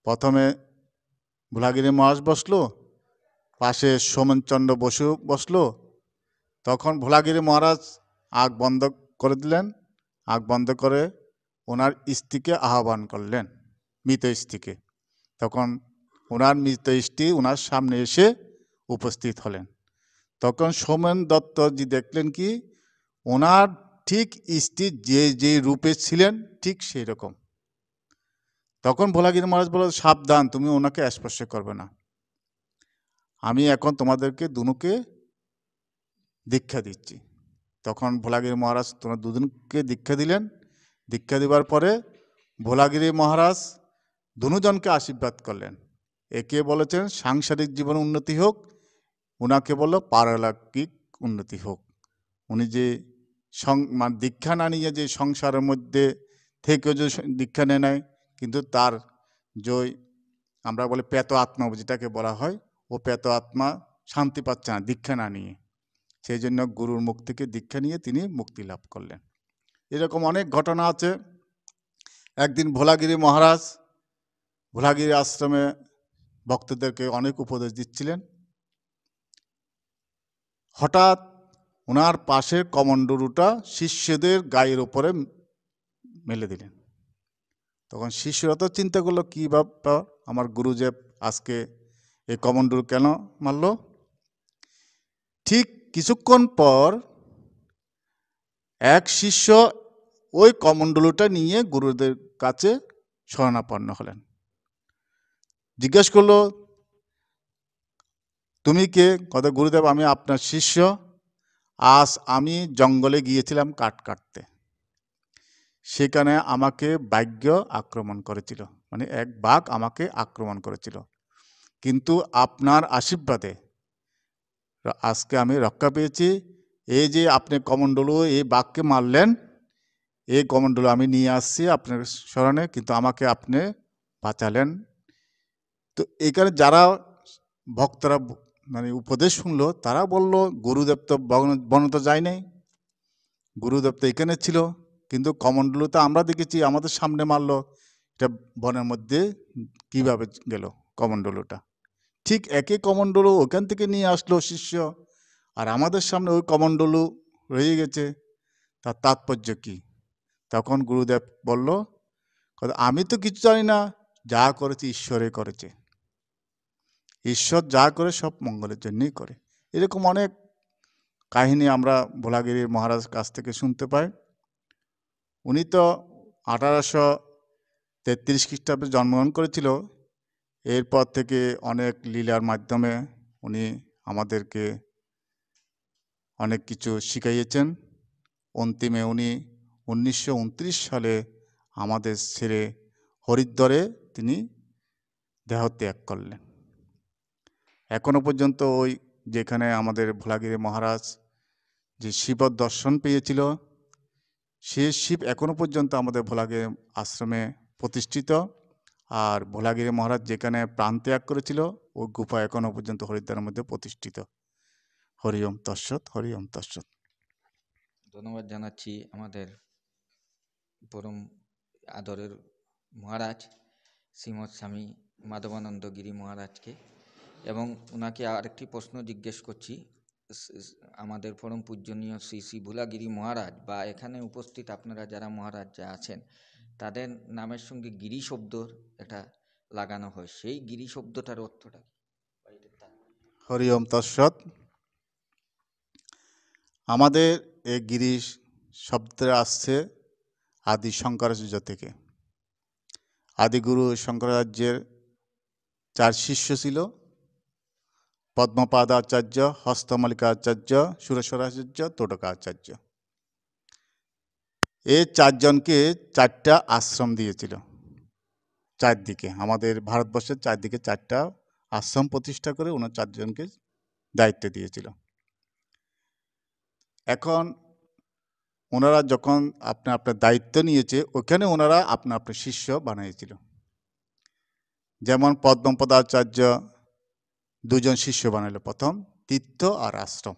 প্রথমে ভোলাগিরি মহারাজ বসলো পাশে সোমনচন্দ্র বসু বসলো তখন ভোলাগিরি মহারাজ আগ বন্ধ করে দিলেন আগ বন্ধ করে ওনার স্ত্রীকে আহ্বান করলেন মৃত স্ত্রীকে তখন ওনার মৃত স্ত্রী ওনার সামনে এসে উপস্থিত হলেন তখন সোমেন দত্তজি দেখলেন কি ওনার ঠিক স্ত্রী যে যে রূপে ছিলেন ঠিক সেই রকম তখন ভোলাগিরি মহারাজ বলল সাবধান তুমি ওনাকে স্পর্শ করবে না আমি এখন তোমাদেরকে দুনুকে দীক্ষা দিচ্ছি তখন ভোলাগিরি মহারাজ তোমার দুজনকে দীক্ষা দিলেন দীক্ষা দেবার পরে ভোলাগিরি মহারাজ দুজনকে আশীর্বাদ করলেন একে বলেছেন সাংসারিক জীবন উন্নতি হোক ওনাকে বলল পারলাকিক উন্নতি হোক উনি যে দীক্ষা না নিয়ে যে সংসারের মধ্যে থেকে যে দীক্ষা নেয় নেয় কিন্তু তার যে আমরা বলি পেত আত্মা যেটাকে বলা হয় ও পেত আত্মা শান্তি পাচ্ছে না দীক্ষা না নিয়ে সেই জন্য গুরুর মুখ থেকে দীক্ষা নিয়ে তিনি মুক্তি লাভ করলেন এরকম অনেক ঘটনা আছে একদিন ভোলাগিরি মহারাজ ভোলাগিরি আশ্রমে ভক্তদেরকে অনেক উপদেশ দিচ্ছিলেন হঠাৎ ওনার পাশের কমণ্ডরুটা শিষ্যদের গায়ের ওপরে মেলে দিলেন তখন শিষ্যরা তো চিন্তা করলো কী ব্যাপার আমার গুরুদেব আজকে এই কমণ্ডুর কেন মারল ঠিক কিছুক্ষণ পর এক শিষ্য ওই কমণ্ডলুটা নিয়ে গুরুদের কাছে শরণাপন্ন হলেন জিজ্ঞেস করলো তুমি কে কথা গুরুদেব আমি আপনার শিষ্য আজ আমি জঙ্গলে গিয়েছিলাম কাঠ কাটতে সেখানে আমাকে বাক্য আক্রমণ করেছিল মানে এক বাঘ আমাকে আক্রমণ করেছিল কিন্তু আপনার আশীর্বাদে আজকে আমি রক্ষা পেয়েছি এই যে আপনি কমণ্ডলু এই বাঘকে মারলেন এই কমণ্ডলু আমি নিয়ে আসছি আপনার স্মরণে কিন্তু আমাকে আপনি বাঁচালেন তো এখানে যারা ভক্তরা মানে উপদেশ শুনলো তারা বলল গুরুদেব তো বন তো যায় নাই গুরুদেব তো এখানে ছিল কিন্তু কমণ্ডলু তো আমরা দেখেছি আমাদের সামনে মারল এটা বনের মধ্যে কিভাবে গেল কমণ্ডলুটা ঠিক একে কমণ্ডলু ওখান থেকে নিয়ে আসলো শিষ্য আর আমাদের সামনে ওই কমণ্ডলু রয়ে গেছে তার তাৎপর্য কি তখন গুরুদেব বলল আমি তো কিছু জানি না যা করেছে ঈশ্বরে করেছে ঈশ্বর যা করে সব মঙ্গলের জন্যই করে এরকম অনেক কাহিনী আমরা ভোলাগিরির মহারাজ কাছ থেকে শুনতে পাই উনি তো আঠারোশো তেত্রিশ খ্রিস্টাব্দে জন্মগ্রহণ করেছিল এরপর থেকে অনেক লীলার মাধ্যমে উনি আমাদেরকে অনেক কিছু শিখাইয়েছেন অন্তিমে উনি উনিশশো সালে আমাদের ছেড়ে হরিদ্বারে তিনি দেহত্যাগ করলেন এখনও পর্যন্ত ওই যেখানে আমাদের ভোলাগিরি মহারাজ যে শিবর দর্শন পেয়েছিল সে শিব এখনও পর্যন্ত আমাদের ভোলাগিরি আশ্রমে প্রতিষ্ঠিত আর ভোলাগিরি মহারাজ যেখানে প্রাণ ত্যাগ করেছিল ওই গুফা এখনও পর্যন্ত হরিদ্বারের মধ্যে প্রতিষ্ঠিত হরিওম তস্বত হরিওম তস্বত ধন্যবাদ জানাচ্ছি আমাদের পরম আদরের মহারাজ শ্রীমৎ স্বামী মাধবানন্দ গিরি মহারাজকে এবং ওনাকে আরেকটি প্রশ্ন জিজ্ঞেস করছি আমাদের পরম পূজনীয় শ্রী শ্রী ভুলাগিরি মহারাজ বা এখানে উপস্থিত আপনারা যারা মহারাজ যা আছেন তাদের নামের সঙ্গে গিরি শব্দর এটা লাগানো হয় সেই গিরি শব্দটার অর্থটা হরিওম তৎসৎ আমাদের এই গিরিশ শব্দে আসছে আদি শঙ্করাচার্য থেকে আদিগুরু শঙ্করাচার্যের চার শিষ্য ছিল পদ্মপাদাচার্য হস্তমল্লিকাচার্য সুরেশ্বরাচার্য আচার্য এ চারজনকে চারটা আশ্রম দিয়েছিল চারদিকে আমাদের ভারতবর্ষের চারদিকে চারটা আশ্রম প্রতিষ্ঠা করে ওনার চারজনকে দায়িত্ব দিয়েছিল এখন ওনারা যখন আপনি আপনার দায়িত্ব নিয়েছে ওখানে ওনারা আপনার আপনার শিষ্য বানিয়েছিল যেমন পদ্মপদাচার্য দুজন শিষ্য বানাইল প্রথম তীর্থ আর আশ্রম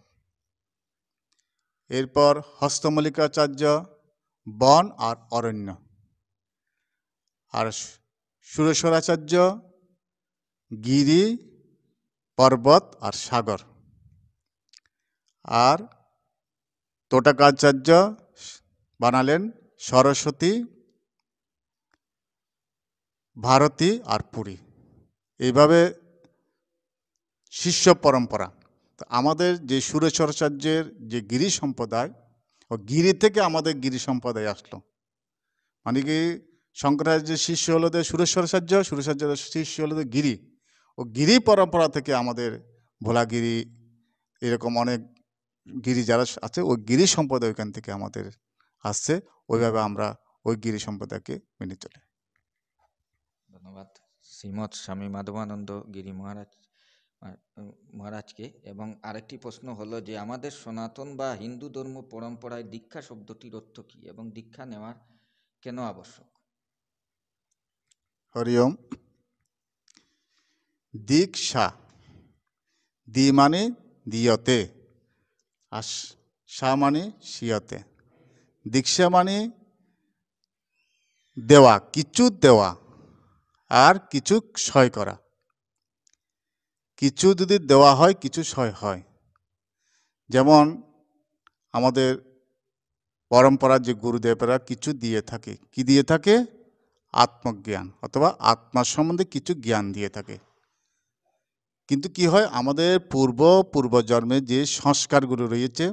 এরপর হস্তমল্লিকাচার্য বন আর অরণ্য আর সুরেশ্বরাচার্য গিরি পর্বত আর সাগর আর তোটাকাচার্য বানালেন সরস্বতী ভারতী আর পুরী এইভাবে শিষ্য পরম্পরা তো আমাদের যে সুরেশ্বরাচার্যের যে গিরি সম্প্রদায় ও গিরি থেকে আমাদের গিরি সম্প্রদায় আসলো মানে কি শঙ্করাচার্যের শিষ্য হলো যে সুরেশ্বরাচার্য সুরেশ্বরাচার্যের শিষ্য হলো গিরি ও গিরি পরম্পরা থেকে আমাদের ভোলাগিরি এরকম অনেক গিরি যারা আছে ওই গিরি সম্প্রদায় ওইখান থেকে আমাদের আসছে ওইভাবে আমরা ওই গিরি সম্প্রদায়কে মেনে চলে ধন্যবাদ শ্রীমৎ স্বামী মাধবানন্দ গিরি মহারাজ মহারাজকে এবং আরেকটি প্রশ্ন হলো যে আমাদের সনাতন বা হিন্দু ধর্ম পরম্পরায় দীক্ষা শব্দটির অর্থ কী এবং দীক্ষা নেওয়ার কেন আবশ্যক হরিওম দীক্ষা দি মানে দিয়তে আর সা মানে শিয়তে দীক্ষা মানে দেওয়া কিছু দেওয়া আর কিছু ক্ষয় করা কিছু যদি দেওয়া হয় কিছু সয় হয় যেমন আমাদের পরম্পরার যে গুরুদেবেরা কিছু দিয়ে থাকে কি দিয়ে থাকে আত্মজ্ঞান অথবা আত্মা সম্বন্ধে কিছু জ্ঞান দিয়ে থাকে কিন্তু কি হয় আমাদের পূর্ব পূর্বজন্মে যে সংস্কারগুলো রয়েছে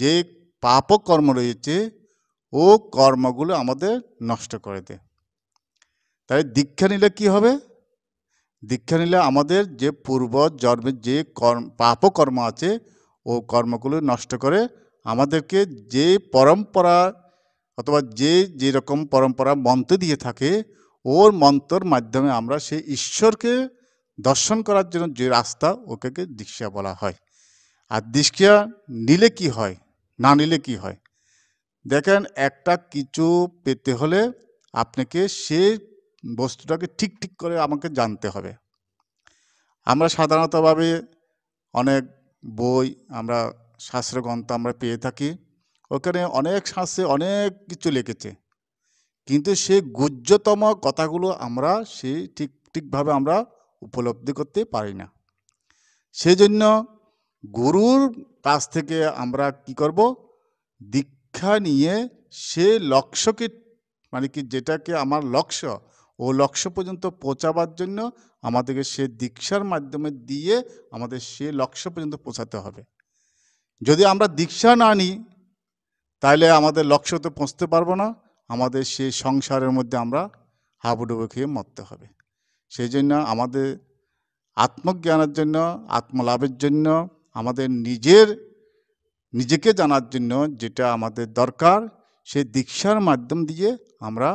যে পাপ কর্ম রয়েছে ও কর্মগুলো আমাদের নষ্ট করে দেয় তাই দীক্ষা নিলে কি হবে দীক্ষা নিলে আমাদের যে পূর্ব জন্মের যে কর্ম পাপকর্ম আছে ও কর্মগুলো নষ্ট করে আমাদেরকে যে পরম্পরা অথবা যে যেরকম পরম্পরা মন্ত্র দিয়ে থাকে ওর মন্ত্রর মাধ্যমে আমরা সেই ঈশ্বরকে দর্শন করার জন্য যে রাস্তা ওকে দীক্ষা বলা হয় আর দীক্ষা নিলে কি হয় না নিলে কি হয় দেখেন একটা কিছু পেতে হলে আপনাকে সে বস্তুটাকে ঠিক ঠিক করে আমাকে জানতে হবে আমরা সাধারণতভাবে অনেক বই আমরা শাস্ত্রগ্রন্থ আমরা পেয়ে থাকি ওখানে অনেক শাস্ত্রে অনেক কিছু লিখেছে কিন্তু সে গুজ্জতম কথাগুলো আমরা সে ঠিক ঠিকভাবে আমরা উপলব্ধি করতে পারি না সেজন্য গুরুর কাছ থেকে আমরা কি করব দীক্ষা নিয়ে সে লক্ষ্যকে মানে কি যেটাকে আমার লক্ষ্য ও লক্ষ্য পর্যন্ত পৌঁছাবার জন্য আমাদেরকে সে দীক্ষার মাধ্যমে দিয়ে আমাদের সে লক্ষ্য পর্যন্ত পৌঁছাতে হবে যদি আমরা দীক্ষা না নিই তাহলে আমাদের লক্ষ্যতে পৌঁছতে পারবো না আমাদের সে সংসারের মধ্যে আমরা হাবুডুবু খেয়ে মরতে হবে সেই জন্য আমাদের আত্মজ্ঞানের জন্য আত্মলাভের জন্য আমাদের নিজের নিজেকে জানার জন্য যেটা আমাদের দরকার সেই দীক্ষার মাধ্যম দিয়ে আমরা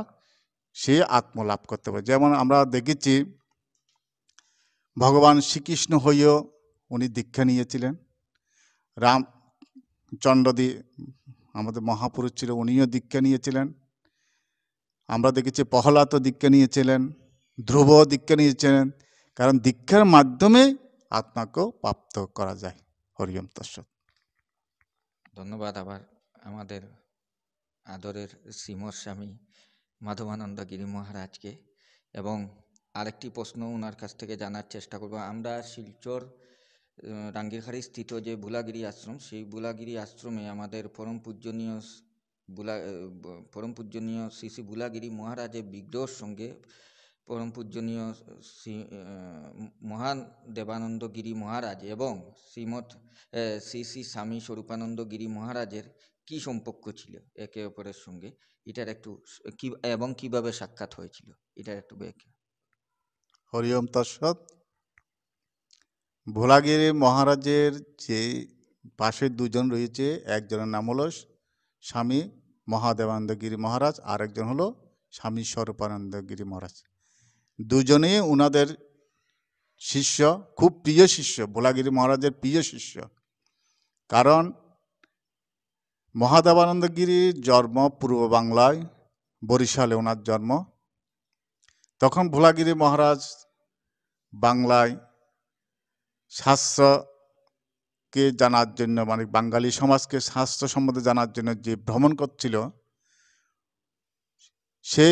সে আত্মলাভ করতে পারে যেমন আমরা দেখেছি ভগবান শ্রীকৃষ্ণ হইয়েও উনি দীক্ষা নিয়েছিলেন রাম চন্দ্রদি আমাদের মহাপুরুষ ছিল উনিও দীক্ষা নিয়েছিলেন আমরা দেখেছি প্রহলাদ দীক্ষা নিয়েছিলেন ধ্রুব দীক্ষা নিয়েছিলেন কারণ দীক্ষার মাধ্যমে আত্মাকে প্রাপ্ত করা যায় হরিয়ম তস্ব ধন্যবাদ আবার আমাদের আদরের শ্রীমর স্বামী মাধবানন্দ গিরি মহারাজকে এবং আরেকটি প্রশ্ন ওনার কাছ থেকে জানার চেষ্টা করব আমরা শিলচর রাঙ্গিরহাড়ি স্থিত যে বুলাগিরি আশ্রম সেই বুলাগিরি আশ্রমে আমাদের পরম পূজনীয় বুলা পরম পূজনীয় শ্রী শ্রী বুলাগিরি মহারাজের বিগ্রহর সঙ্গে পরম পূজনীয় শ্রী মহান দেবানন্দ গিরি মহারাজ এবং শ্রীমৎ শ্রী শ্রী স্বামী স্বরূপানন্দ গিরি মহারাজের কী সম্পর্ক ছিল একে অপরের সঙ্গে এটার একটু কি এবং কিভাবে সাক্ষাৎ হয়েছিল এটার একটু ব্যাখ্যা হরিওম তৎসৎ ভোলাগিরি মহারাজের যে পাশের দুজন রয়েছে একজনের নাম হলো স্বামী মহাদেবানন্দগিরি মহারাজ আর একজন হলো স্বামী স্বরূপানন্দগিরি মহারাজ দুজনেই ওনাদের শিষ্য খুব প্রিয় শিষ্য ভোলাগিরি মহারাজের প্রিয় শিষ্য কারণ মহাদেবানন্দ গিরির জন্ম পূর্ব বাংলায় বরিশালে ওনার জন্ম তখন ভোলাগিরি মহারাজ বাংলায় শাস্ত্রকে জানার জন্য মানে বাঙালি সমাজকে শাস্ত্র সম্বন্ধে জানার জন্য যে ভ্রমণ করছিল সে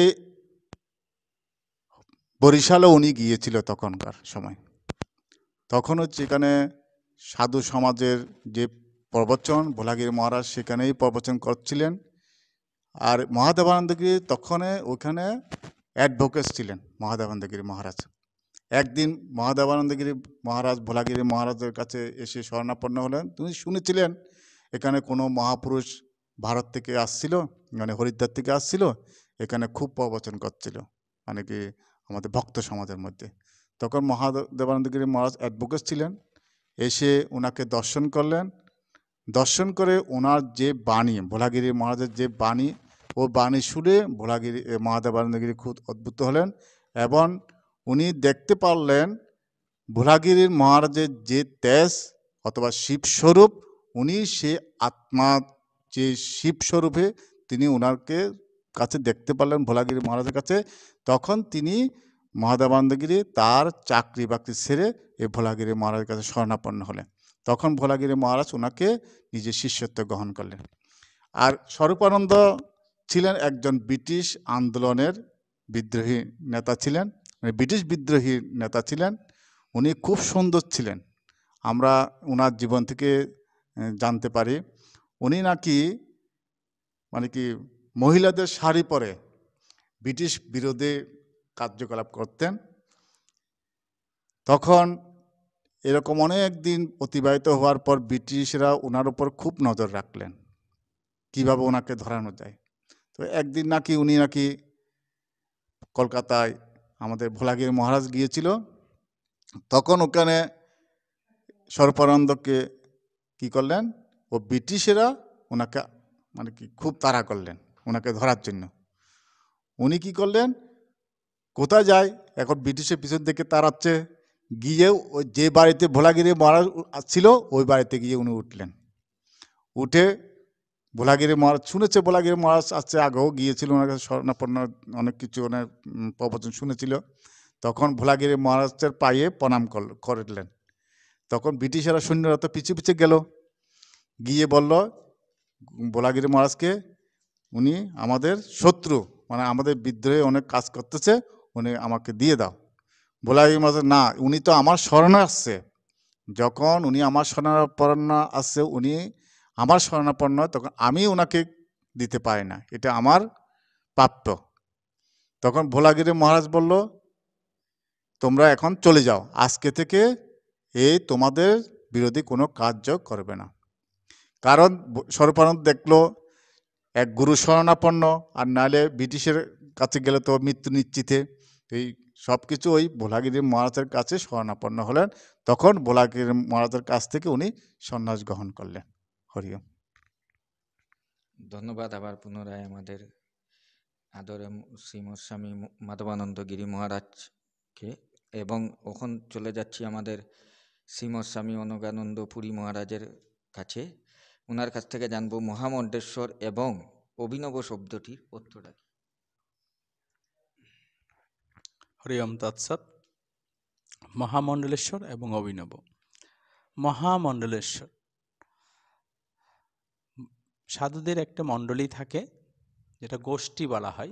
বরিশালে উনি গিয়েছিল তখনকার সময় তখন হচ্ছে এখানে সাধু সমাজের যে প্রবচন ভোলাগিরি মহারাজ সেখানেই প্রবচন করছিলেন আর মহাদেবানন্দগিরি তখনে ওখানে অ্যাডভোকেট ছিলেন মহাদেবানন্দগিরি মহারাজ একদিন মহাদেবানন্দগিরি মহারাজ ভোলাগিরি মহারাজের কাছে এসে শরণাপন্ন হলেন তুমি শুনেছিলেন এখানে কোনো মহাপুরুষ ভারত থেকে আসছিল মানে হরিদ্বার থেকে আসছিল এখানে খুব প্রবচন করছিল মানে কি আমাদের ভক্ত সমাজের মধ্যে তখন মহাদেবানন্দগিরি মহারাজ অ্যাডভোকেট ছিলেন এসে ওনাকে দর্শন করলেন দর্শন করে ওনার যে বাণী ভোলাগিরি মহারাজের যে বাণী ও বাণী শুনে ভোলাগিরি মহাদেব আনন্দগিরি খুব অদ্ভুত হলেন এবং উনি দেখতে পারলেন ভোলাগিরির মহারাজের যে তেজ অথবা শিবস্বরূপ উনি সে আত্মা যে শিবস্বরূপে তিনি ওনারকে কাছে দেখতে পারলেন ভোলাগিরি মহারাজের কাছে তখন তিনি মহাদেবানন্দগিরি তার চাকরি বাকরি ছেড়ে এই ভোলাগিরি মহারাজের কাছে শরণাপন্ন হলেন তখন ভোলাগিরি মহারাজ ওনাকে নিজের শিষ্যত্ব গ্রহণ করলেন আর স্বরূপানন্দ ছিলেন একজন ব্রিটিশ আন্দোলনের বিদ্রোহী নেতা ছিলেন মানে ব্রিটিশ বিদ্রোহী নেতা ছিলেন উনি খুব সুন্দর ছিলেন আমরা ওনার জীবন থেকে জানতে পারি উনি নাকি মানে কি মহিলাদের শাড়ি পরে ব্রিটিশ বিরোধী কার্যকলাপ করতেন তখন এরকম অনেক দিন অতিবাহিত হওয়ার পর ব্রিটিশরা ওনার উপর খুব নজর রাখলেন কিভাবে ওনাকে ধরানো যায় তো একদিন নাকি উনি নাকি কলকাতায় আমাদের ভোলাগির মহারাজ গিয়েছিল তখন ওখানে সর্বানন্দকে কি করলেন ও ব্রিটিশেরা ওনাকে মানে কি খুব তাড়া করলেন ওনাকে ধরার জন্য উনি কি করলেন কোথায় যায় এখন ব্রিটিশের পিছন দিকে তাড়াচ্ছে গিয়ে ওই যে বাড়িতে ভোলাগিরি মারা ছিল ওই বাড়িতে গিয়ে উনি উঠলেন উঠে ভোলাগিরি মহারাজ শুনেছে ভোলাগিরি মহারাজ আসছে আগেও গিয়েছিল ওনার কাছে স্বর্ণাপন্ন অনেক কিছু ওনার প্রবচন শুনেছিল তখন ভোলাগিরি মহারাজের পায়ে প্রণাম করলেন তখন ব্রিটিশেরা সৈন্যরা তো পিছিয়ে পিছিয়ে গেল গিয়ে বলল ভোলাগিরি মহারাজকে উনি আমাদের শত্রু মানে আমাদের বিদ্রোহে অনেক কাজ করতেছে উনি আমাকে দিয়ে দাও ভোলা মাঝে না উনি তো আমার স্মরণে আসছে যখন উনি আমার স্মরণাপন্ন আসছে উনি আমার শরণাপন্ন তখন আমি ওনাকে দিতে পারি না এটা আমার প্রাপ্য তখন ভোলাগিরি মহারাজ বলল তোমরা এখন চলে যাও আজকে থেকে এই তোমাদের বিরোধী কোনো কার্য করবে না কারণ স্বরূপানন্দ দেখলো এক গুরু শরণাপন্ন আর নাহলে ব্রিটিশের কাছে গেলে তো মৃত্যু নিশ্চিতে এই সব কিছু ওই ভোলাগিরি মহারাজের কাছে শরণাপন্ন হলেন তখন ভোলাগিরি মহারাজের কাছ থেকে উনি সন্ন্যাস গ্রহণ করলেন হরিও ধন্যবাদ আবার পুনরায় আমাদের আদরে শ্রীমস্বামী মাধবানন্দ গিরি মহারাজকে এবং ওখন চলে যাচ্ছি আমাদের শ্রীমস্বামী অনগানন্দ পুরী মহারাজের কাছে ওনার কাছ থেকে জানবো মহামণ্ডেশ্বর এবং অভিনব শব্দটির অর্থটা কী হরিয়ম তৎসৎ মহামণ্ডলেশ্বর এবং অভিনব মহামণ্ডলেশ্বর সাধুদের একটা মণ্ডলী থাকে যেটা গোষ্ঠী বলা হয়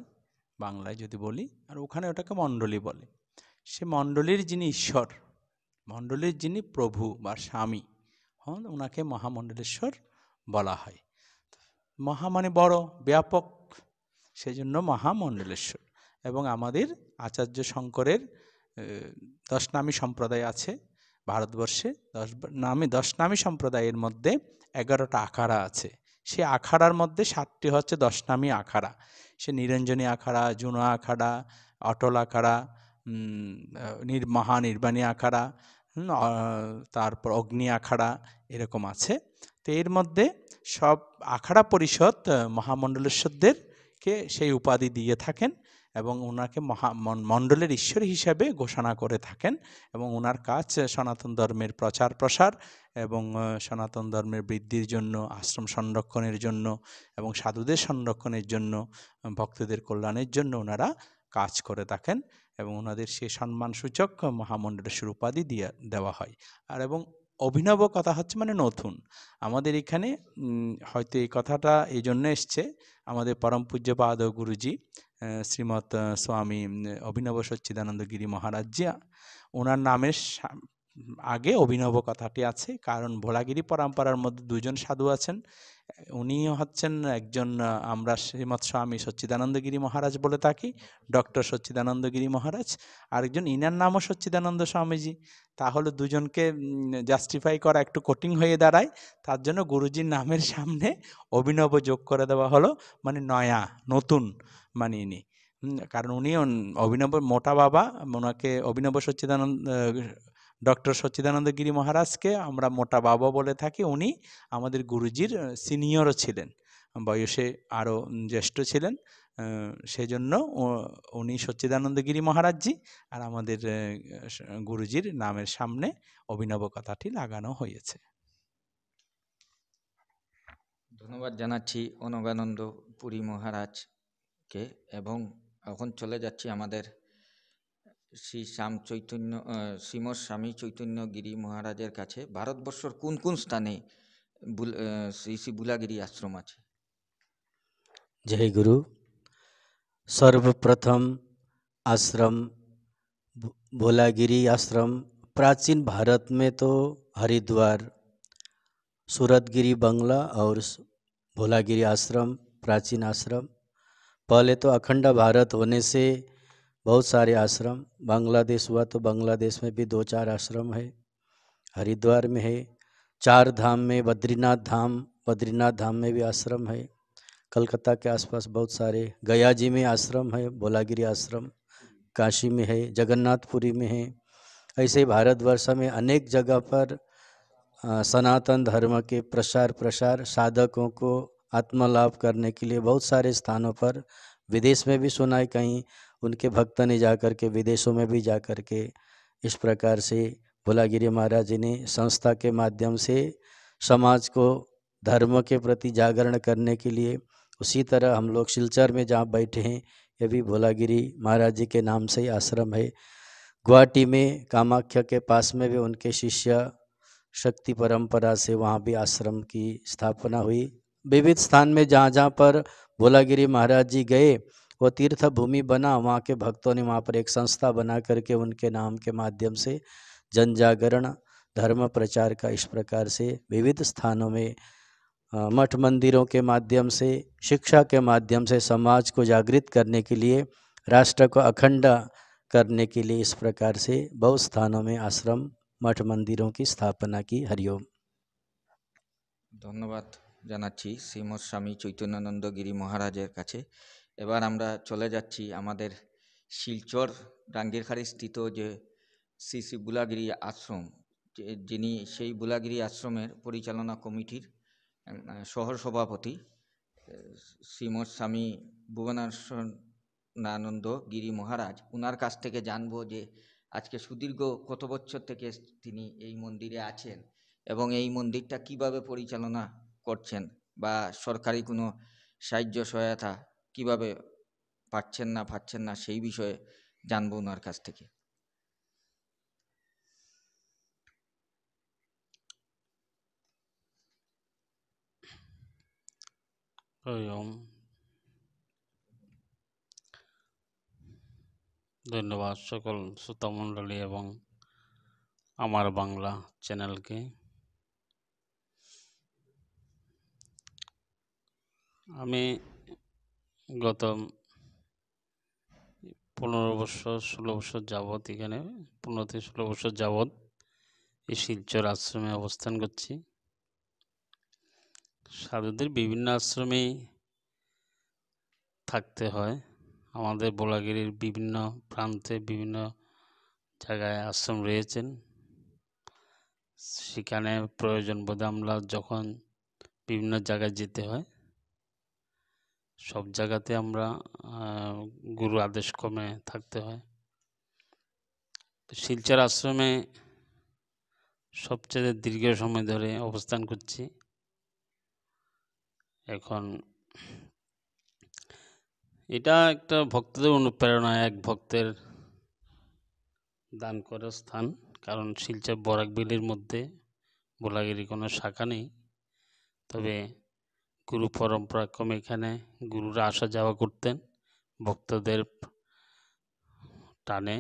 বাংলায় যদি বলি আর ওখানে ওটাকে মণ্ডলী বলে সে মণ্ডলীর যিনি ঈশ্বর মণ্ডলীর যিনি প্রভু বা স্বামী হন ওনাকে মহামণ্ডলেশ্বর বলা হয় মহা মানে বড় ব্যাপক সেজন্য মহামণ্ডলেশ্বর এবং আমাদের আচার্য শঙ্করের দশ নামী সম্প্রদায় আছে ভারতবর্ষে দশ নামে দশ নামী সম্প্রদায়ের মধ্যে এগারোটা আখাড়া আছে সে আখাড়ার মধ্যে সাতটি হচ্ছে দশ নামী আখাড়া সে নিরঞ্জনী আখাড়া জুনো আখাড়া অটল আখাড়া মহানির্বাণী আখাড়া তারপর অগ্নি আখাড়া এরকম আছে তো এর মধ্যে সব আখাড়া পরিষদ মহামণ্ডলেশ্বরদেরকে সেই উপাধি দিয়ে থাকেন এবং ওনাকে মহা মণ্ডলের ঈশ্বর হিসাবে ঘোষণা করে থাকেন এবং ওনার কাজ সনাতন ধর্মের প্রচার প্রসার এবং সনাতন ধর্মের বৃদ্ধির জন্য আশ্রম সংরক্ষণের জন্য এবং সাধুদের সংরক্ষণের জন্য ভক্তদের কল্যাণের জন্য ওনারা কাজ করে থাকেন এবং ওনাদের সে সম্মানসূচক মহামণ্ডলের সুরুপাদি দিয়ে দেওয়া হয় আর এবং অভিনব কথা হচ্ছে মানে নতুন আমাদের এখানে হয়তো এই কথাটা এই জন্য এসছে আমাদের পরম পূজ্য পাদ গুরুজি শ্রীমৎ স্বামী অভিনব সচ্চিদানন্দ গিরি মহারাজ ওনার নামের আগে অভিনব কথাটি আছে কারণ ভোলাগিরি পরম্পরার মধ্যে দুজন সাধু আছেন উনি হচ্ছেন একজন আমরা শ্রীমৎ স্বামী গিরি মহারাজ বলে থাকি ডক্টর সচ্চিদানন্দগিরি মহারাজ আরেকজন ইনার নামও সচ্চিদানন্দ স্বামীজি তাহলে দুজনকে জাস্টিফাই করা একটু কঠিন হয়ে দাঁড়ায় তার জন্য গুরুজির নামের সামনে অভিনব যোগ করে দেওয়া হলো মানে নয়া নতুন মানিয়ে নিই কারণ উনি অভিনব মোটা বাবা ওনাকে অভিনব সচ্চিদানন্দ ডক্টর সচ্চিদানন্দ গিরি মহারাজকে আমরা মোটা বাবা বলে থাকি উনি আমাদের গুরুজির সিনিয়রও ছিলেন বয়সে আরও জ্যেষ্ঠ ছিলেন সেজন্য উনি গিরি মহারাজজি আর আমাদের গুরুজির নামের সামনে অভিনব কথাটি লাগানো হয়েছে ধন্যবাদ জানাচ্ছি অনগানন্দ পুরী মহারাজ কে এবং এখন চলে যাচ্ছি আমাদের শ্রী শ্যাম চৈতন্য শ্রীম স্বামী চৈতন্য গিরি মহারাজের কাছে ভারতবর্ষর কোন কোন স্থানে শ্রী শ্রী বুলাগিরি আশ্রম আছে জয় গুরু সর্বপ্রথম আশ্রম বোলাগিরি আশ্রম প্রাচীন ভারত মে তো হরিদ্বার সুরতগিরি বাংলা और ভোলাগিরি আশ্রম প্রাচীন আশ্রম पहले तो अखंड भारत होने से बहुत सारे आश्रम बांग्लादेश हुआ तो बांग्लादेश में भी दो चार आश्रम है हरिद्वार में है चार धाम में बद्रीनाथ धाम बद्रीनाथ धाम में भी आश्रम है कलकत्ता के आसपास बहुत सारे गया जी में आश्रम है भोलागिरी आश्रम काशी में है जगन्नाथपुरी में है ऐसे भारतवर्ष में अनेक जगह पर सनातन धर्म के प्रसार प्रसार साधकों को आत्मा लाभ करने के लिए बहुत सारे स्थानों पर विदेश में भी सुना है कहीं उनके भक्त ने जा कर के विदेशों में भी जा कर के इस प्रकार से भोलागिरी महाराज जी ने संस्था के माध्यम से समाज को धर्म के प्रति जागरण करने के लिए उसी तरह हम लोग सिलचर में जहाँ बैठे हैं ये भी भोलागिरी महाराज जी के नाम से ही आश्रम है गुवाहाटी में कामाख्या के पास में भी उनके शिष्य शक्ति परंपरा से वहाँ भी आश्रम की स्थापना हुई विविध स्थान में जहाँ जहाँ पर भोलागिरी महाराज जी गए वो तीर्थ भूमि बना वहाँ के भक्तों ने वहाँ पर एक संस्था बना करके उनके नाम के माध्यम से जन जागरण धर्म प्रचार का इस प्रकार से विविध स्थानों में मठ मंदिरों के माध्यम से शिक्षा के माध्यम से समाज को जागृत करने के लिए राष्ट्र को अखंड करने के लिए इस प्रकार से बहुत स्थानों में आश्रम मठ मंदिरों की स्थापना की हरिओम धन्यवाद জানাচ্ছি শ্রীমদ স্বামী চৈতন্যানন্দ গিরি মহারাজের কাছে এবার আমরা চলে যাচ্ছি আমাদের শিলচর ডাঙ্গিরখাড়ি স্থিত যে শ্রী শ্রী বুলাগিরি আশ্রম যিনি সেই বুলাগিরি আশ্রমের পরিচালনা কমিটির শহর সভাপতি শ্রীমদ স্বামী ভুবনানন্দ গিরি মহারাজ ওনার কাছ থেকে জানবো যে আজকে সুদীর্ঘ কত বছর থেকে তিনি এই মন্দিরে আছেন এবং এই মন্দিরটা কিভাবে পরিচালনা করছেন বা সরকারি কোনো সাহায্য সহায়তা কিভাবে পাচ্ছেন না পাচ্ছেন না সেই বিষয়ে জানবো ওনার কাছ থেকে ধন্যবাদ সকল শ্রোতামণ্ডলী এবং আমার বাংলা চ্যানেলকে আমি গত পনেরো বছর ষোলো বছর যাবৎ এখানে পনেরো থেকে ষোলো বছর যাবৎ এই শিলচর আশ্রমে অবস্থান করছি সাধুদের বিভিন্ন আশ্রমে থাকতে হয় আমাদের বোলাগিরির বিভিন্ন প্রান্তে বিভিন্ন জায়গায় আশ্রম রয়েছেন সেখানে প্রয়োজন বোধে আমরা যখন বিভিন্ন জায়গায় যেতে হয় সব জায়গাতে আমরা গুরু আদেশ কমে থাকতে হয় তো শিলচর আশ্রমে সবচেয়ে দীর্ঘ সময় ধরে অবস্থান করছি এখন এটা একটা ভক্তদের অনুপ্রেরণা এক ভক্তের দান করার স্থান কারণ শিলচর বরাকবিলির মধ্যে বোলাগিরি কোনো শাখা নেই তবে গুরু পরম্পরাক্রমে এখানে গুরুরা আসা যাওয়া করতেন ভক্তদের টানে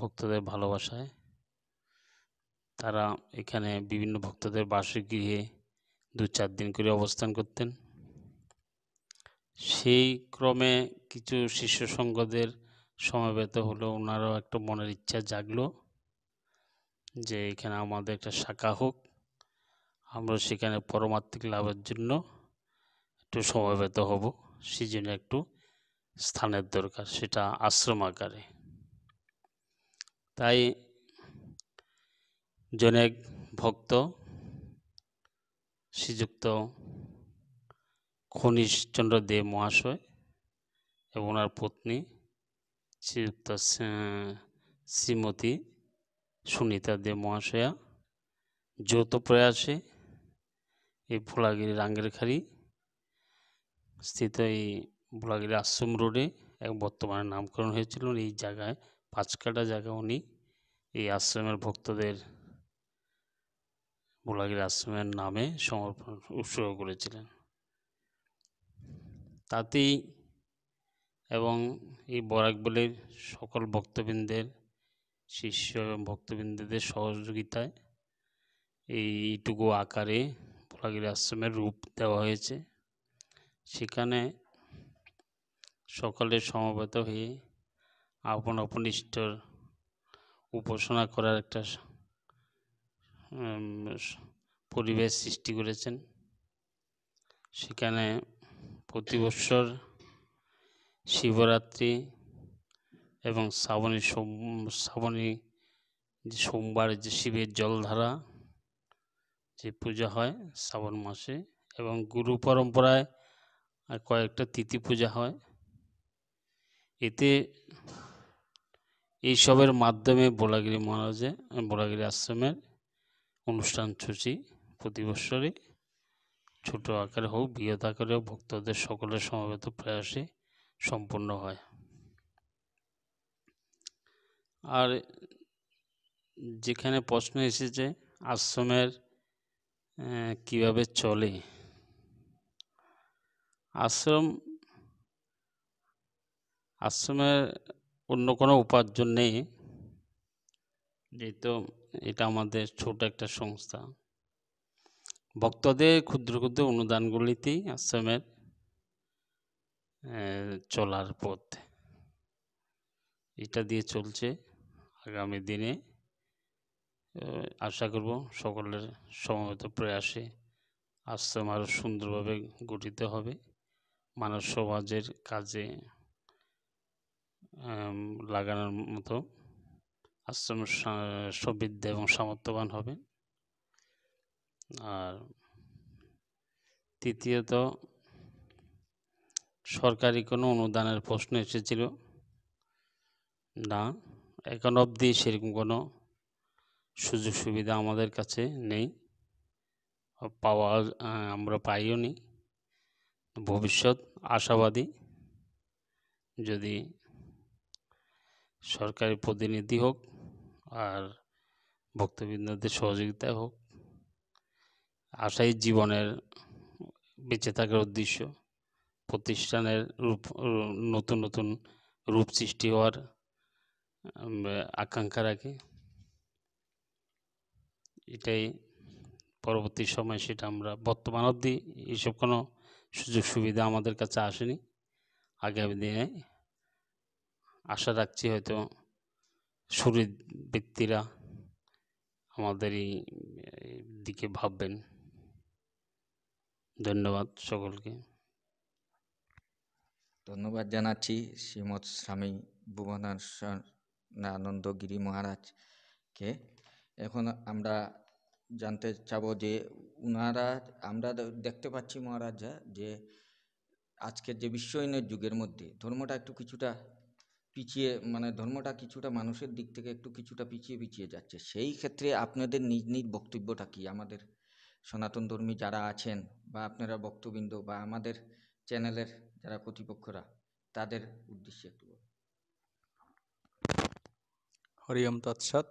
ভক্তদের ভালোবাসায় তারা এখানে বিভিন্ন ভক্তদের বাসগৃহে দু চার দিন করে অবস্থান করতেন সেই ক্রমে কিছু শিষ্য সঙ্গদের সমাবেত হলো ওনারও একটা মনের ইচ্ছা জাগলো যে এখানে আমাদের একটা শাখা হোক আমরা সেখানে পরমাত্মিক লাভের জন্য একটু সমবেত হব সেই জন্য একটু স্থানের দরকার সেটা আশ্রম আকারে তাই জনেক ভক্ত শ্রীযুক্ত খনিশচন্দ্র দেব মহাশয় এবং ওনার পত্নী শ্রীযুক্ত শ্রীমতী সুনিতা দেব মহাশয়া যৌথ প্রয়াসে এই ভোলাগিরি খাড়ি স্থিত এই ভোলাগিরি আশ্রম রোডে এক বর্তমানে নামকরণ হয়েছিল এই জায়গায় পাঁচ কাটা জায়গা উনি এই আশ্রমের ভক্তদের ভোলাগিরি আশ্রমের নামে সমর্পণ উৎসর্গ করেছিলেন তাতেই এবং এই বলে সকল ভক্তবৃন্দের শিষ্য এবং ভক্তবৃন্দদের সহযোগিতায় এইটুকু আকারে পাখির আশ্রমের রূপ দেওয়া হয়েছে সেখানে সকলে সমবেত হয়ে আপন আপন ইষ্টর উপাসনা করার একটা পরিবেশ সৃষ্টি করেছেন সেখানে প্রতি বছর শিবরাত্রি এবং শ্রাবণী শ্রাবণী যে সোমবার যে শিবের জলধারা যে পূজা হয় শ্রাবণ মাসে এবং গুরু পরম্পরায় আর কয়েকটা তিথি পূজা হয় এতে এইসবের মাধ্যমে বোলাগিরি মহারাজে বোলাগিরি আশ্রমের অনুষ্ঠান সূচি প্রতি বছরই ছোটো আকারে হোক বৃহৎ আকারে হোক ভক্তদের সকলের সমবেত প্রয়াসে সম্পন্ন হয় আর যেখানে প্রশ্ন এসেছে আশ্রমের কিভাবে চলে আশ্রম আশ্রমের অন্য কোনো উপার্জন নেই যেহেতু এটা আমাদের ছোট একটা সংস্থা ভক্তদের ক্ষুদ্র ক্ষুদ্র অনুদানগুলিতেই আশ্রমের চলার পথ এটা দিয়ে চলছে আগামী দিনে আশা করব সকলের সমবেত প্রয়াসে আশ্রম আরও সুন্দরভাবে গঠিত হবে মানব সমাজের কাজে লাগানোর মতো আশ্রম সমৃদ্ধ এবং সামর্থ্যবান হবে আর তৃতীয়ত সরকারি কোনো অনুদানের প্রশ্ন এসেছিল না এখন অবধি সেরকম কোনো সুযোগ সুবিধা আমাদের কাছে নেই পাওয়া আমরা পাইও নি ভবিষ্যৎ আশাবাদী যদি সরকারি প্রতিনিধি হোক আর ভক্তবৃন্দদের সহযোগিতা হোক আশাই জীবনের বেঁচে থাকার উদ্দেশ্য প্রতিষ্ঠানের রূপ নতুন নতুন রূপ সৃষ্টি হওয়ার আকাঙ্ক্ষা রাখে এটাই পরবর্তী সময় সেটা আমরা বর্তমান অবধি এইসব কোনো সুযোগ সুবিধা আমাদের কাছে আসেনি আগামী দিনে আশা রাখছি হয়তো শরীর ব্যক্তিরা আমাদের এই দিকে ভাববেন ধন্যবাদ সকলকে ধন্যবাদ জানাচ্ছি শ্রীমৎ স্বামী ভুবনানন্দ গিরি মহারাজকে এখন আমরা জানতে চাব যে উনারা আমরা দেখতে পাচ্ছি মহারাজা যে আজকের যে বিশ্বায়নের যুগের মধ্যে ধর্মটা একটু কিছুটা পিছিয়ে মানে ধর্মটা কিছুটা মানুষের দিক থেকে একটু কিছুটা পিছিয়ে পিছিয়ে যাচ্ছে সেই ক্ষেত্রে আপনাদের নিজ নিজ বক্তব্যটা কি আমাদের সনাতন ধর্মী যারা আছেন বা আপনারা বক্তবৃন্দ বা আমাদের চ্যানেলের যারা কর্তৃপক্ষরা তাদের উদ্দেশ্যে একটু হরিয়ম তৎসাত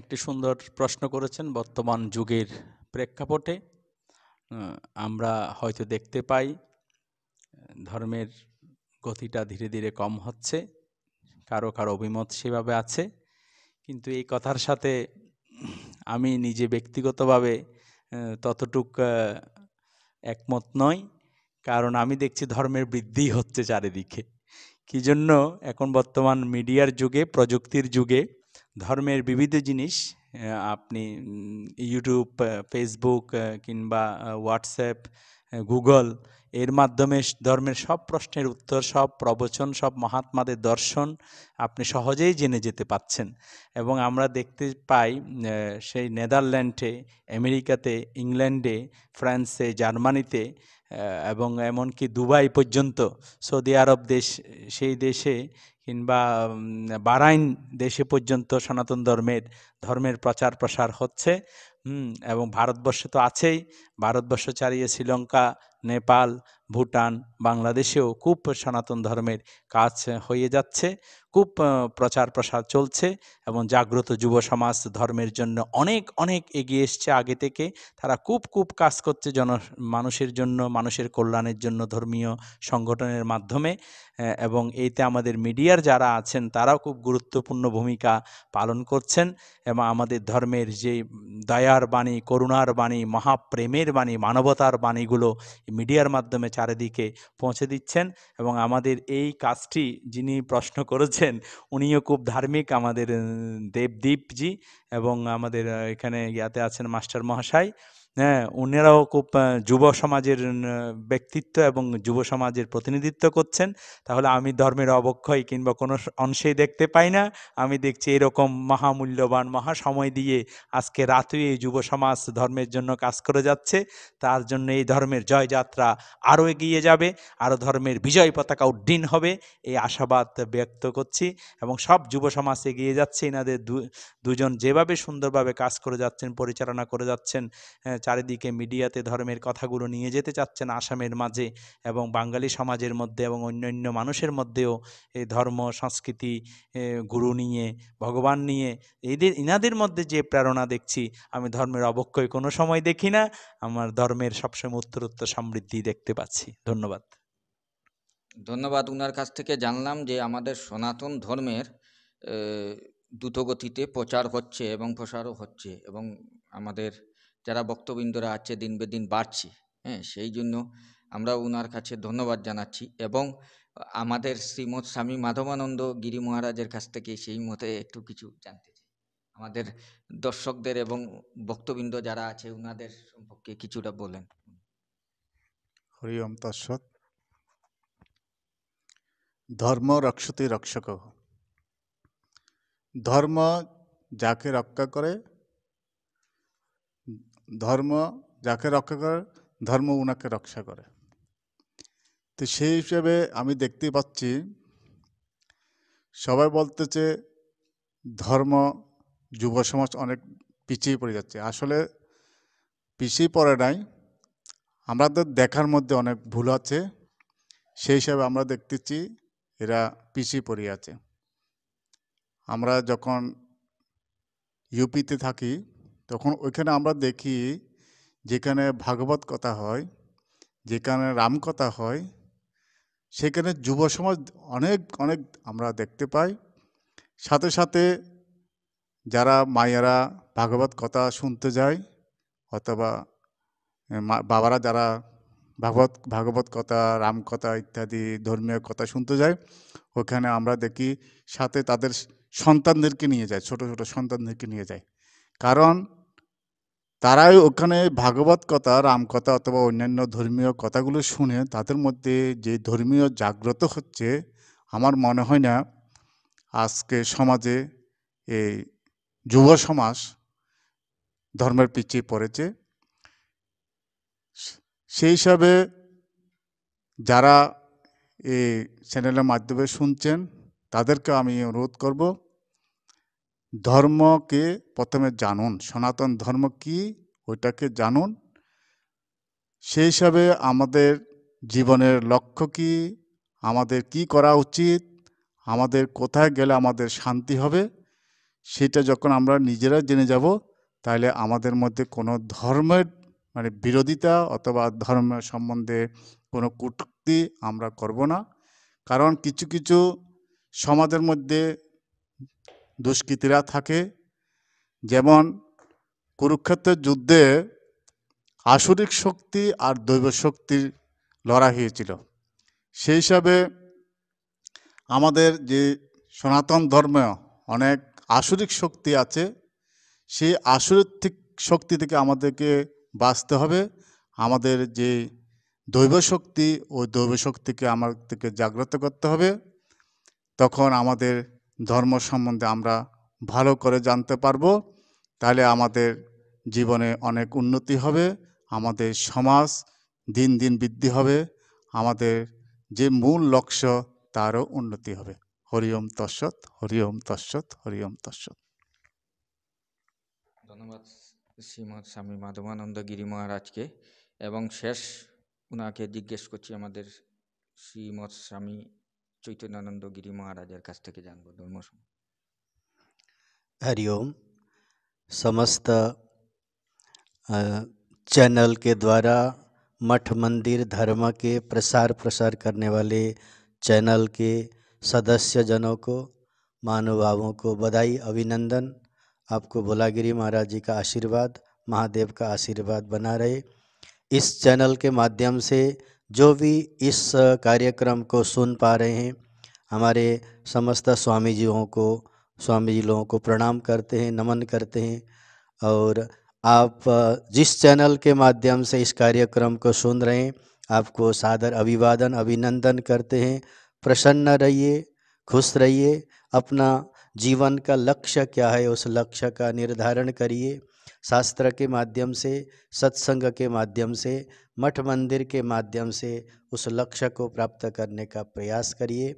একটি সুন্দর প্রশ্ন করেছেন বর্তমান যুগের প্রেক্ষাপটে আমরা হয়তো দেখতে পাই ধর্মের গতিটা ধীরে ধীরে কম হচ্ছে কারো কারো অভিমত সেভাবে আছে কিন্তু এই কথার সাথে আমি নিজে ব্যক্তিগতভাবে ততটুক একমত নই কারণ আমি দেখছি ধর্মের বৃদ্ধি হচ্ছে চারিদিকে কি জন্য এখন বর্তমান মিডিয়ার যুগে প্রযুক্তির যুগে ধর্মের বিবিধ জিনিস আপনি ইউটিউব ফেসবুক কিংবা হোয়াটসঅ্যাপ গুগল এর মাধ্যমে ধর্মের সব প্রশ্নের উত্তর সব প্রবচন সব মহাত্মাদের দর্শন আপনি সহজেই জেনে যেতে পাচ্ছেন এবং আমরা দেখতে পাই সেই নেদারল্যান্ডে আমেরিকাতে ইংল্যান্ডে ফ্রান্সে জার্মানিতে এবং এমনকি দুবাই পর্যন্ত সৌদি আরব দেশ সেই দেশে কিংবা বারাইন দেশে পর্যন্ত সনাতন ধর্মের ধর্মের প্রচার প্রসার হচ্ছে এবং ভারতবর্ষ তো আছেই ভারতবর্ষ ছাড়িয়ে শ্রীলঙ্কা নেপাল ভুটান বাংলাদেশেও খুব সনাতন ধর্মের কাজ হয়ে যাচ্ছে খুব প্রচার প্রসার চলছে এবং জাগ্রত যুব সমাজ ধর্মের জন্য অনেক অনেক এগিয়ে এসছে আগে থেকে তারা খুব খুব কাজ করছে জন মানুষের জন্য মানুষের কল্যাণের জন্য ধর্মীয় সংগঠনের মাধ্যমে এবং এইতে আমাদের মিডিয়ার যারা আছেন তারাও খুব গুরুত্বপূর্ণ ভূমিকা পালন করছেন এবং আমাদের ধর্মের যে দয়ার বাণী করুণার বাণী মহাপ্রেমের বাণী মানবতার বাণীগুলো মিডিয়ার মাধ্যমে চারিদিকে পৌঁছে দিচ্ছেন এবং আমাদের এই কাজটি যিনি প্রশ্ন করেছেন উনিও খুব ধার্মিক আমাদের দেবদীপজি এবং আমাদের এখানে ইয়াতে আছেন মাস্টার মহাশয় হ্যাঁ ওনারাও খুব যুব সমাজের ব্যক্তিত্ব এবং যুব সমাজের প্রতিনিধিত্ব করছেন তাহলে আমি ধর্মের অবক্ষয় কিংবা কোনো অংশেই দেখতে পাই না আমি দেখছি এরকম মহামূল্যবান মহাসময় দিয়ে আজকে রাতুই এই যুব সমাজ ধর্মের জন্য কাজ করে যাচ্ছে তার জন্য এই ধর্মের জয়যাত্রা আরও এগিয়ে যাবে আরও ধর্মের বিজয় পতাকা উড্ডীন হবে এই আশাবাদ ব্যক্ত করছি এবং সব যুব সমাজ এগিয়ে যাচ্ছে এনাদের দুজন যেভাবে সুন্দরভাবে কাজ করে যাচ্ছেন পরিচালনা করে যাচ্ছেন হ্যাঁ, চারিদিকে মিডিয়াতে ধর্মের কথাগুলো নিয়ে যেতে চাচ্ছেন আসামের মাঝে এবং বাঙালি সমাজের মধ্যে এবং অন্যান্য মানুষের মধ্যেও এই ধর্ম সংস্কৃতি গুরু নিয়ে ভগবান নিয়ে এদের ইনাদের মধ্যে যে প্রেরণা দেখছি আমি ধর্মের অবক্ষয় কোনো সময় দেখি না আমার ধর্মের সবসময় উত্তরোত্তর সমৃদ্ধি দেখতে পাচ্ছি ধন্যবাদ ধন্যবাদ উনার কাছ থেকে জানলাম যে আমাদের সনাতন ধর্মের দ্রুতগতিতে প্রচার হচ্ছে এবং প্রসারও হচ্ছে এবং আমাদের যারা বক্তবৃন্দরা আছে দিন বে দিন বাড়ছে হ্যাঁ সেই জন্য আমরা ওনার কাছে ধন্যবাদ জানাচ্ছি এবং আমাদের শ্রীমৎ স্বামী মাধবানন্দ গিরি মহারাজের কাছ থেকে সেই মতে একটু কিছু জানতে চাই আমাদের দর্শকদের এবং বক্তবৃন্দ যারা আছে ওনাদের সম্পর্কে কিছুটা বলেন হরিওম তৎসৎ ধর্ম রক্ষতি রক্ষক ধর্ম যাকে রক্ষা করে ধর্ম যাকে রক্ষা করে ধর্ম উনাকে রক্ষা করে তো সেই হিসেবে আমি দেখতে পাচ্ছি সবাই বলতেছে ধর্ম যুব সমাজ অনেক পিছিয়ে পড়ে যাচ্ছে আসলে পিছিয়ে পড়ে নাই আমাদের দেখার মধ্যে অনেক ভুল আছে সেই হিসাবে আমরা দেখতেছি এরা পিছিয়ে পড়ে আছে আমরা যখন ইউপিতে থাকি তখন ওইখানে আমরা দেখি যেখানে ভাগবত কথা হয় যেখানে রামকথা হয় সেখানে যুব সমাজ অনেক অনেক আমরা দেখতে পাই সাথে সাথে যারা মায়েরা ভাগবত কথা শুনতে যায় অথবা বাবারা যারা ভাগবত ভাগবত কথা রামকথা ইত্যাদি ধর্মীয় কথা শুনতে যায় ওখানে আমরা দেখি সাথে তাদের সন্তানদেরকে নিয়ে যায় ছোট ছোট সন্তানদেরকে নিয়ে যায় কারণ তারাই ওখানে ভাগবত কথা রামকথা অথবা অন্যান্য ধর্মীয় কথাগুলো শুনে তাদের মধ্যে যে ধর্মীয় জাগ্রত হচ্ছে আমার মনে হয় না আজকে সমাজে এই যুব সমাজ ধর্মের পিছিয়ে পড়েছে সেই হিসাবে যারা এই চ্যানেলের মাধ্যমে শুনছেন তাদেরকে আমি অনুরোধ করব ধর্মকে প্রথমে জানুন সনাতন ধর্ম কি ওইটাকে জানুন সেই হিসাবে আমাদের জীবনের লক্ষ্য কি আমাদের কি করা উচিত আমাদের কোথায় গেলে আমাদের শান্তি হবে সেটা যখন আমরা নিজেরা জেনে যাব তাহলে আমাদের মধ্যে কোনো ধর্মের মানে বিরোধিতা অথবা ধর্ম সম্বন্ধে কোনো কুটুক্তি আমরা করব না কারণ কিছু কিছু সমাজের মধ্যে দুষ্কৃতীরা থাকে যেমন কুরুক্ষেত্রের যুদ্ধে আসরিক শক্তি আর দৈব শক্তির লড়াই হয়েছিল সেই হিসাবে আমাদের যে সনাতন ধর্মে অনেক আসরিক শক্তি আছে সেই আসরিক শক্তি থেকে আমাদেরকে বাঁচতে হবে আমাদের যে দৈব শক্তি ওই দৈব শক্তিকে আমাদেরকে জাগ্রত করতে হবে তখন আমাদের ধর্ম সম্বন্ধে আমরা ভালো করে জানতে পারবো তাহলে আমাদের জীবনে অনেক উন্নতি হবে আমাদের সমাজ দিন দিন বৃদ্ধি হবে আমাদের যে মূল লক্ষ্য তারও উন্নতি হবে হরিওম তস্বত হরিওম তস্বত হরিওম তস্বত ধন্যবাদ শ্রীমদ স্বামী মাধবানন্দ গিরি মহারাজকে এবং শেষ ওনাকে জিজ্ঞেস করছি আমাদের শ্রীমৎ স্বামী चैतन्यनंद गिरि महाराज কাছ समस्त चैनल के द्वारा मठ मंदिर धर्म के प्रसार प्रसार करने वाले चैनल के सदस्य जनों को महानुभावों को बधाई अभिनंदन आपको भोलागिरी महाराज जी का आशीर्वाद महादेव का आशीर्वाद बना रहे इस चैनल के माध्यम से जो भी इस कार्यक्रम को सुन पा रहे हैं हमारे समस्त स्वामी जीवों को स्वामी जी लोगों को प्रणाम करते हैं नमन करते हैं और आप जिस चैनल के माध्यम से इस कार्यक्रम को सुन रहे हैं आपको सादर अभिवादन अभिनंदन करते हैं प्रसन्न रहिए खुश रहिए अपना जीवन का लक्ष्य क्या है उस लक्ष्य का निर्धारण करिए शास्त्र के माध्यम से सत्संग के माध्यम से मठ मंदिर के माध्यम से उस लक्ष्य को प्राप्त करने का प्रयास करिए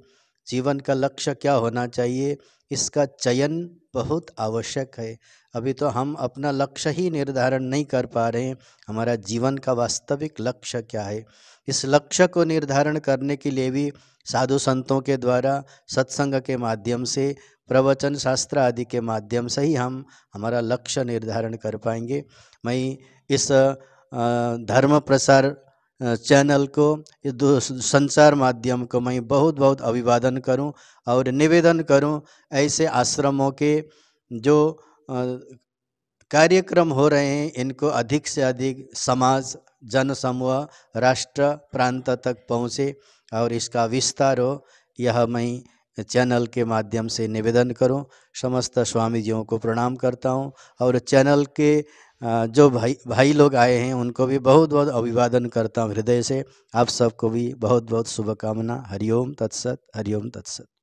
जीवन का लक्ष्य क्या होना चाहिए इसका चयन बहुत आवश्यक है अभी तो हम अपना लक्ष्य ही निर्धारण नहीं कर पा रहे हैं हमारा जीवन का वास्तविक लक्ष्य क्या है इस लक्ष्य को निर्धारण करने के लिए भी साधु संतों के द्वारा सत्संग के माध्यम से प्रवचन शास्त्र आदि के माध्यम से ही हम हमारा लक्ष्य निर्धारण कर पाएंगे मैं इस धर्म प्रसार चैनल को इस संचार माध्यम को मैं बहुत बहुत अभिवादन करूं और निवेदन करूं ऐसे आश्रमों के जो कार्यक्रम हो रहे हैं इनको अधिक से अधिक समाज जन समूह राष्ट्र प्रांत तक पहुँचे और इसका विस्तार हो यह मैं चैनल के माध्यम से निवेदन करूं समस्त स्वामी जीओं को प्रणाम करता हूं और चैनल के जो भाई भाई लोग आए हैं उनको भी बहुत बहुत अभिवादन करता हूं हृदय से आप सबको भी बहुत बहुत शुभकामना हरिओम तत्सत हरिओम तत्सत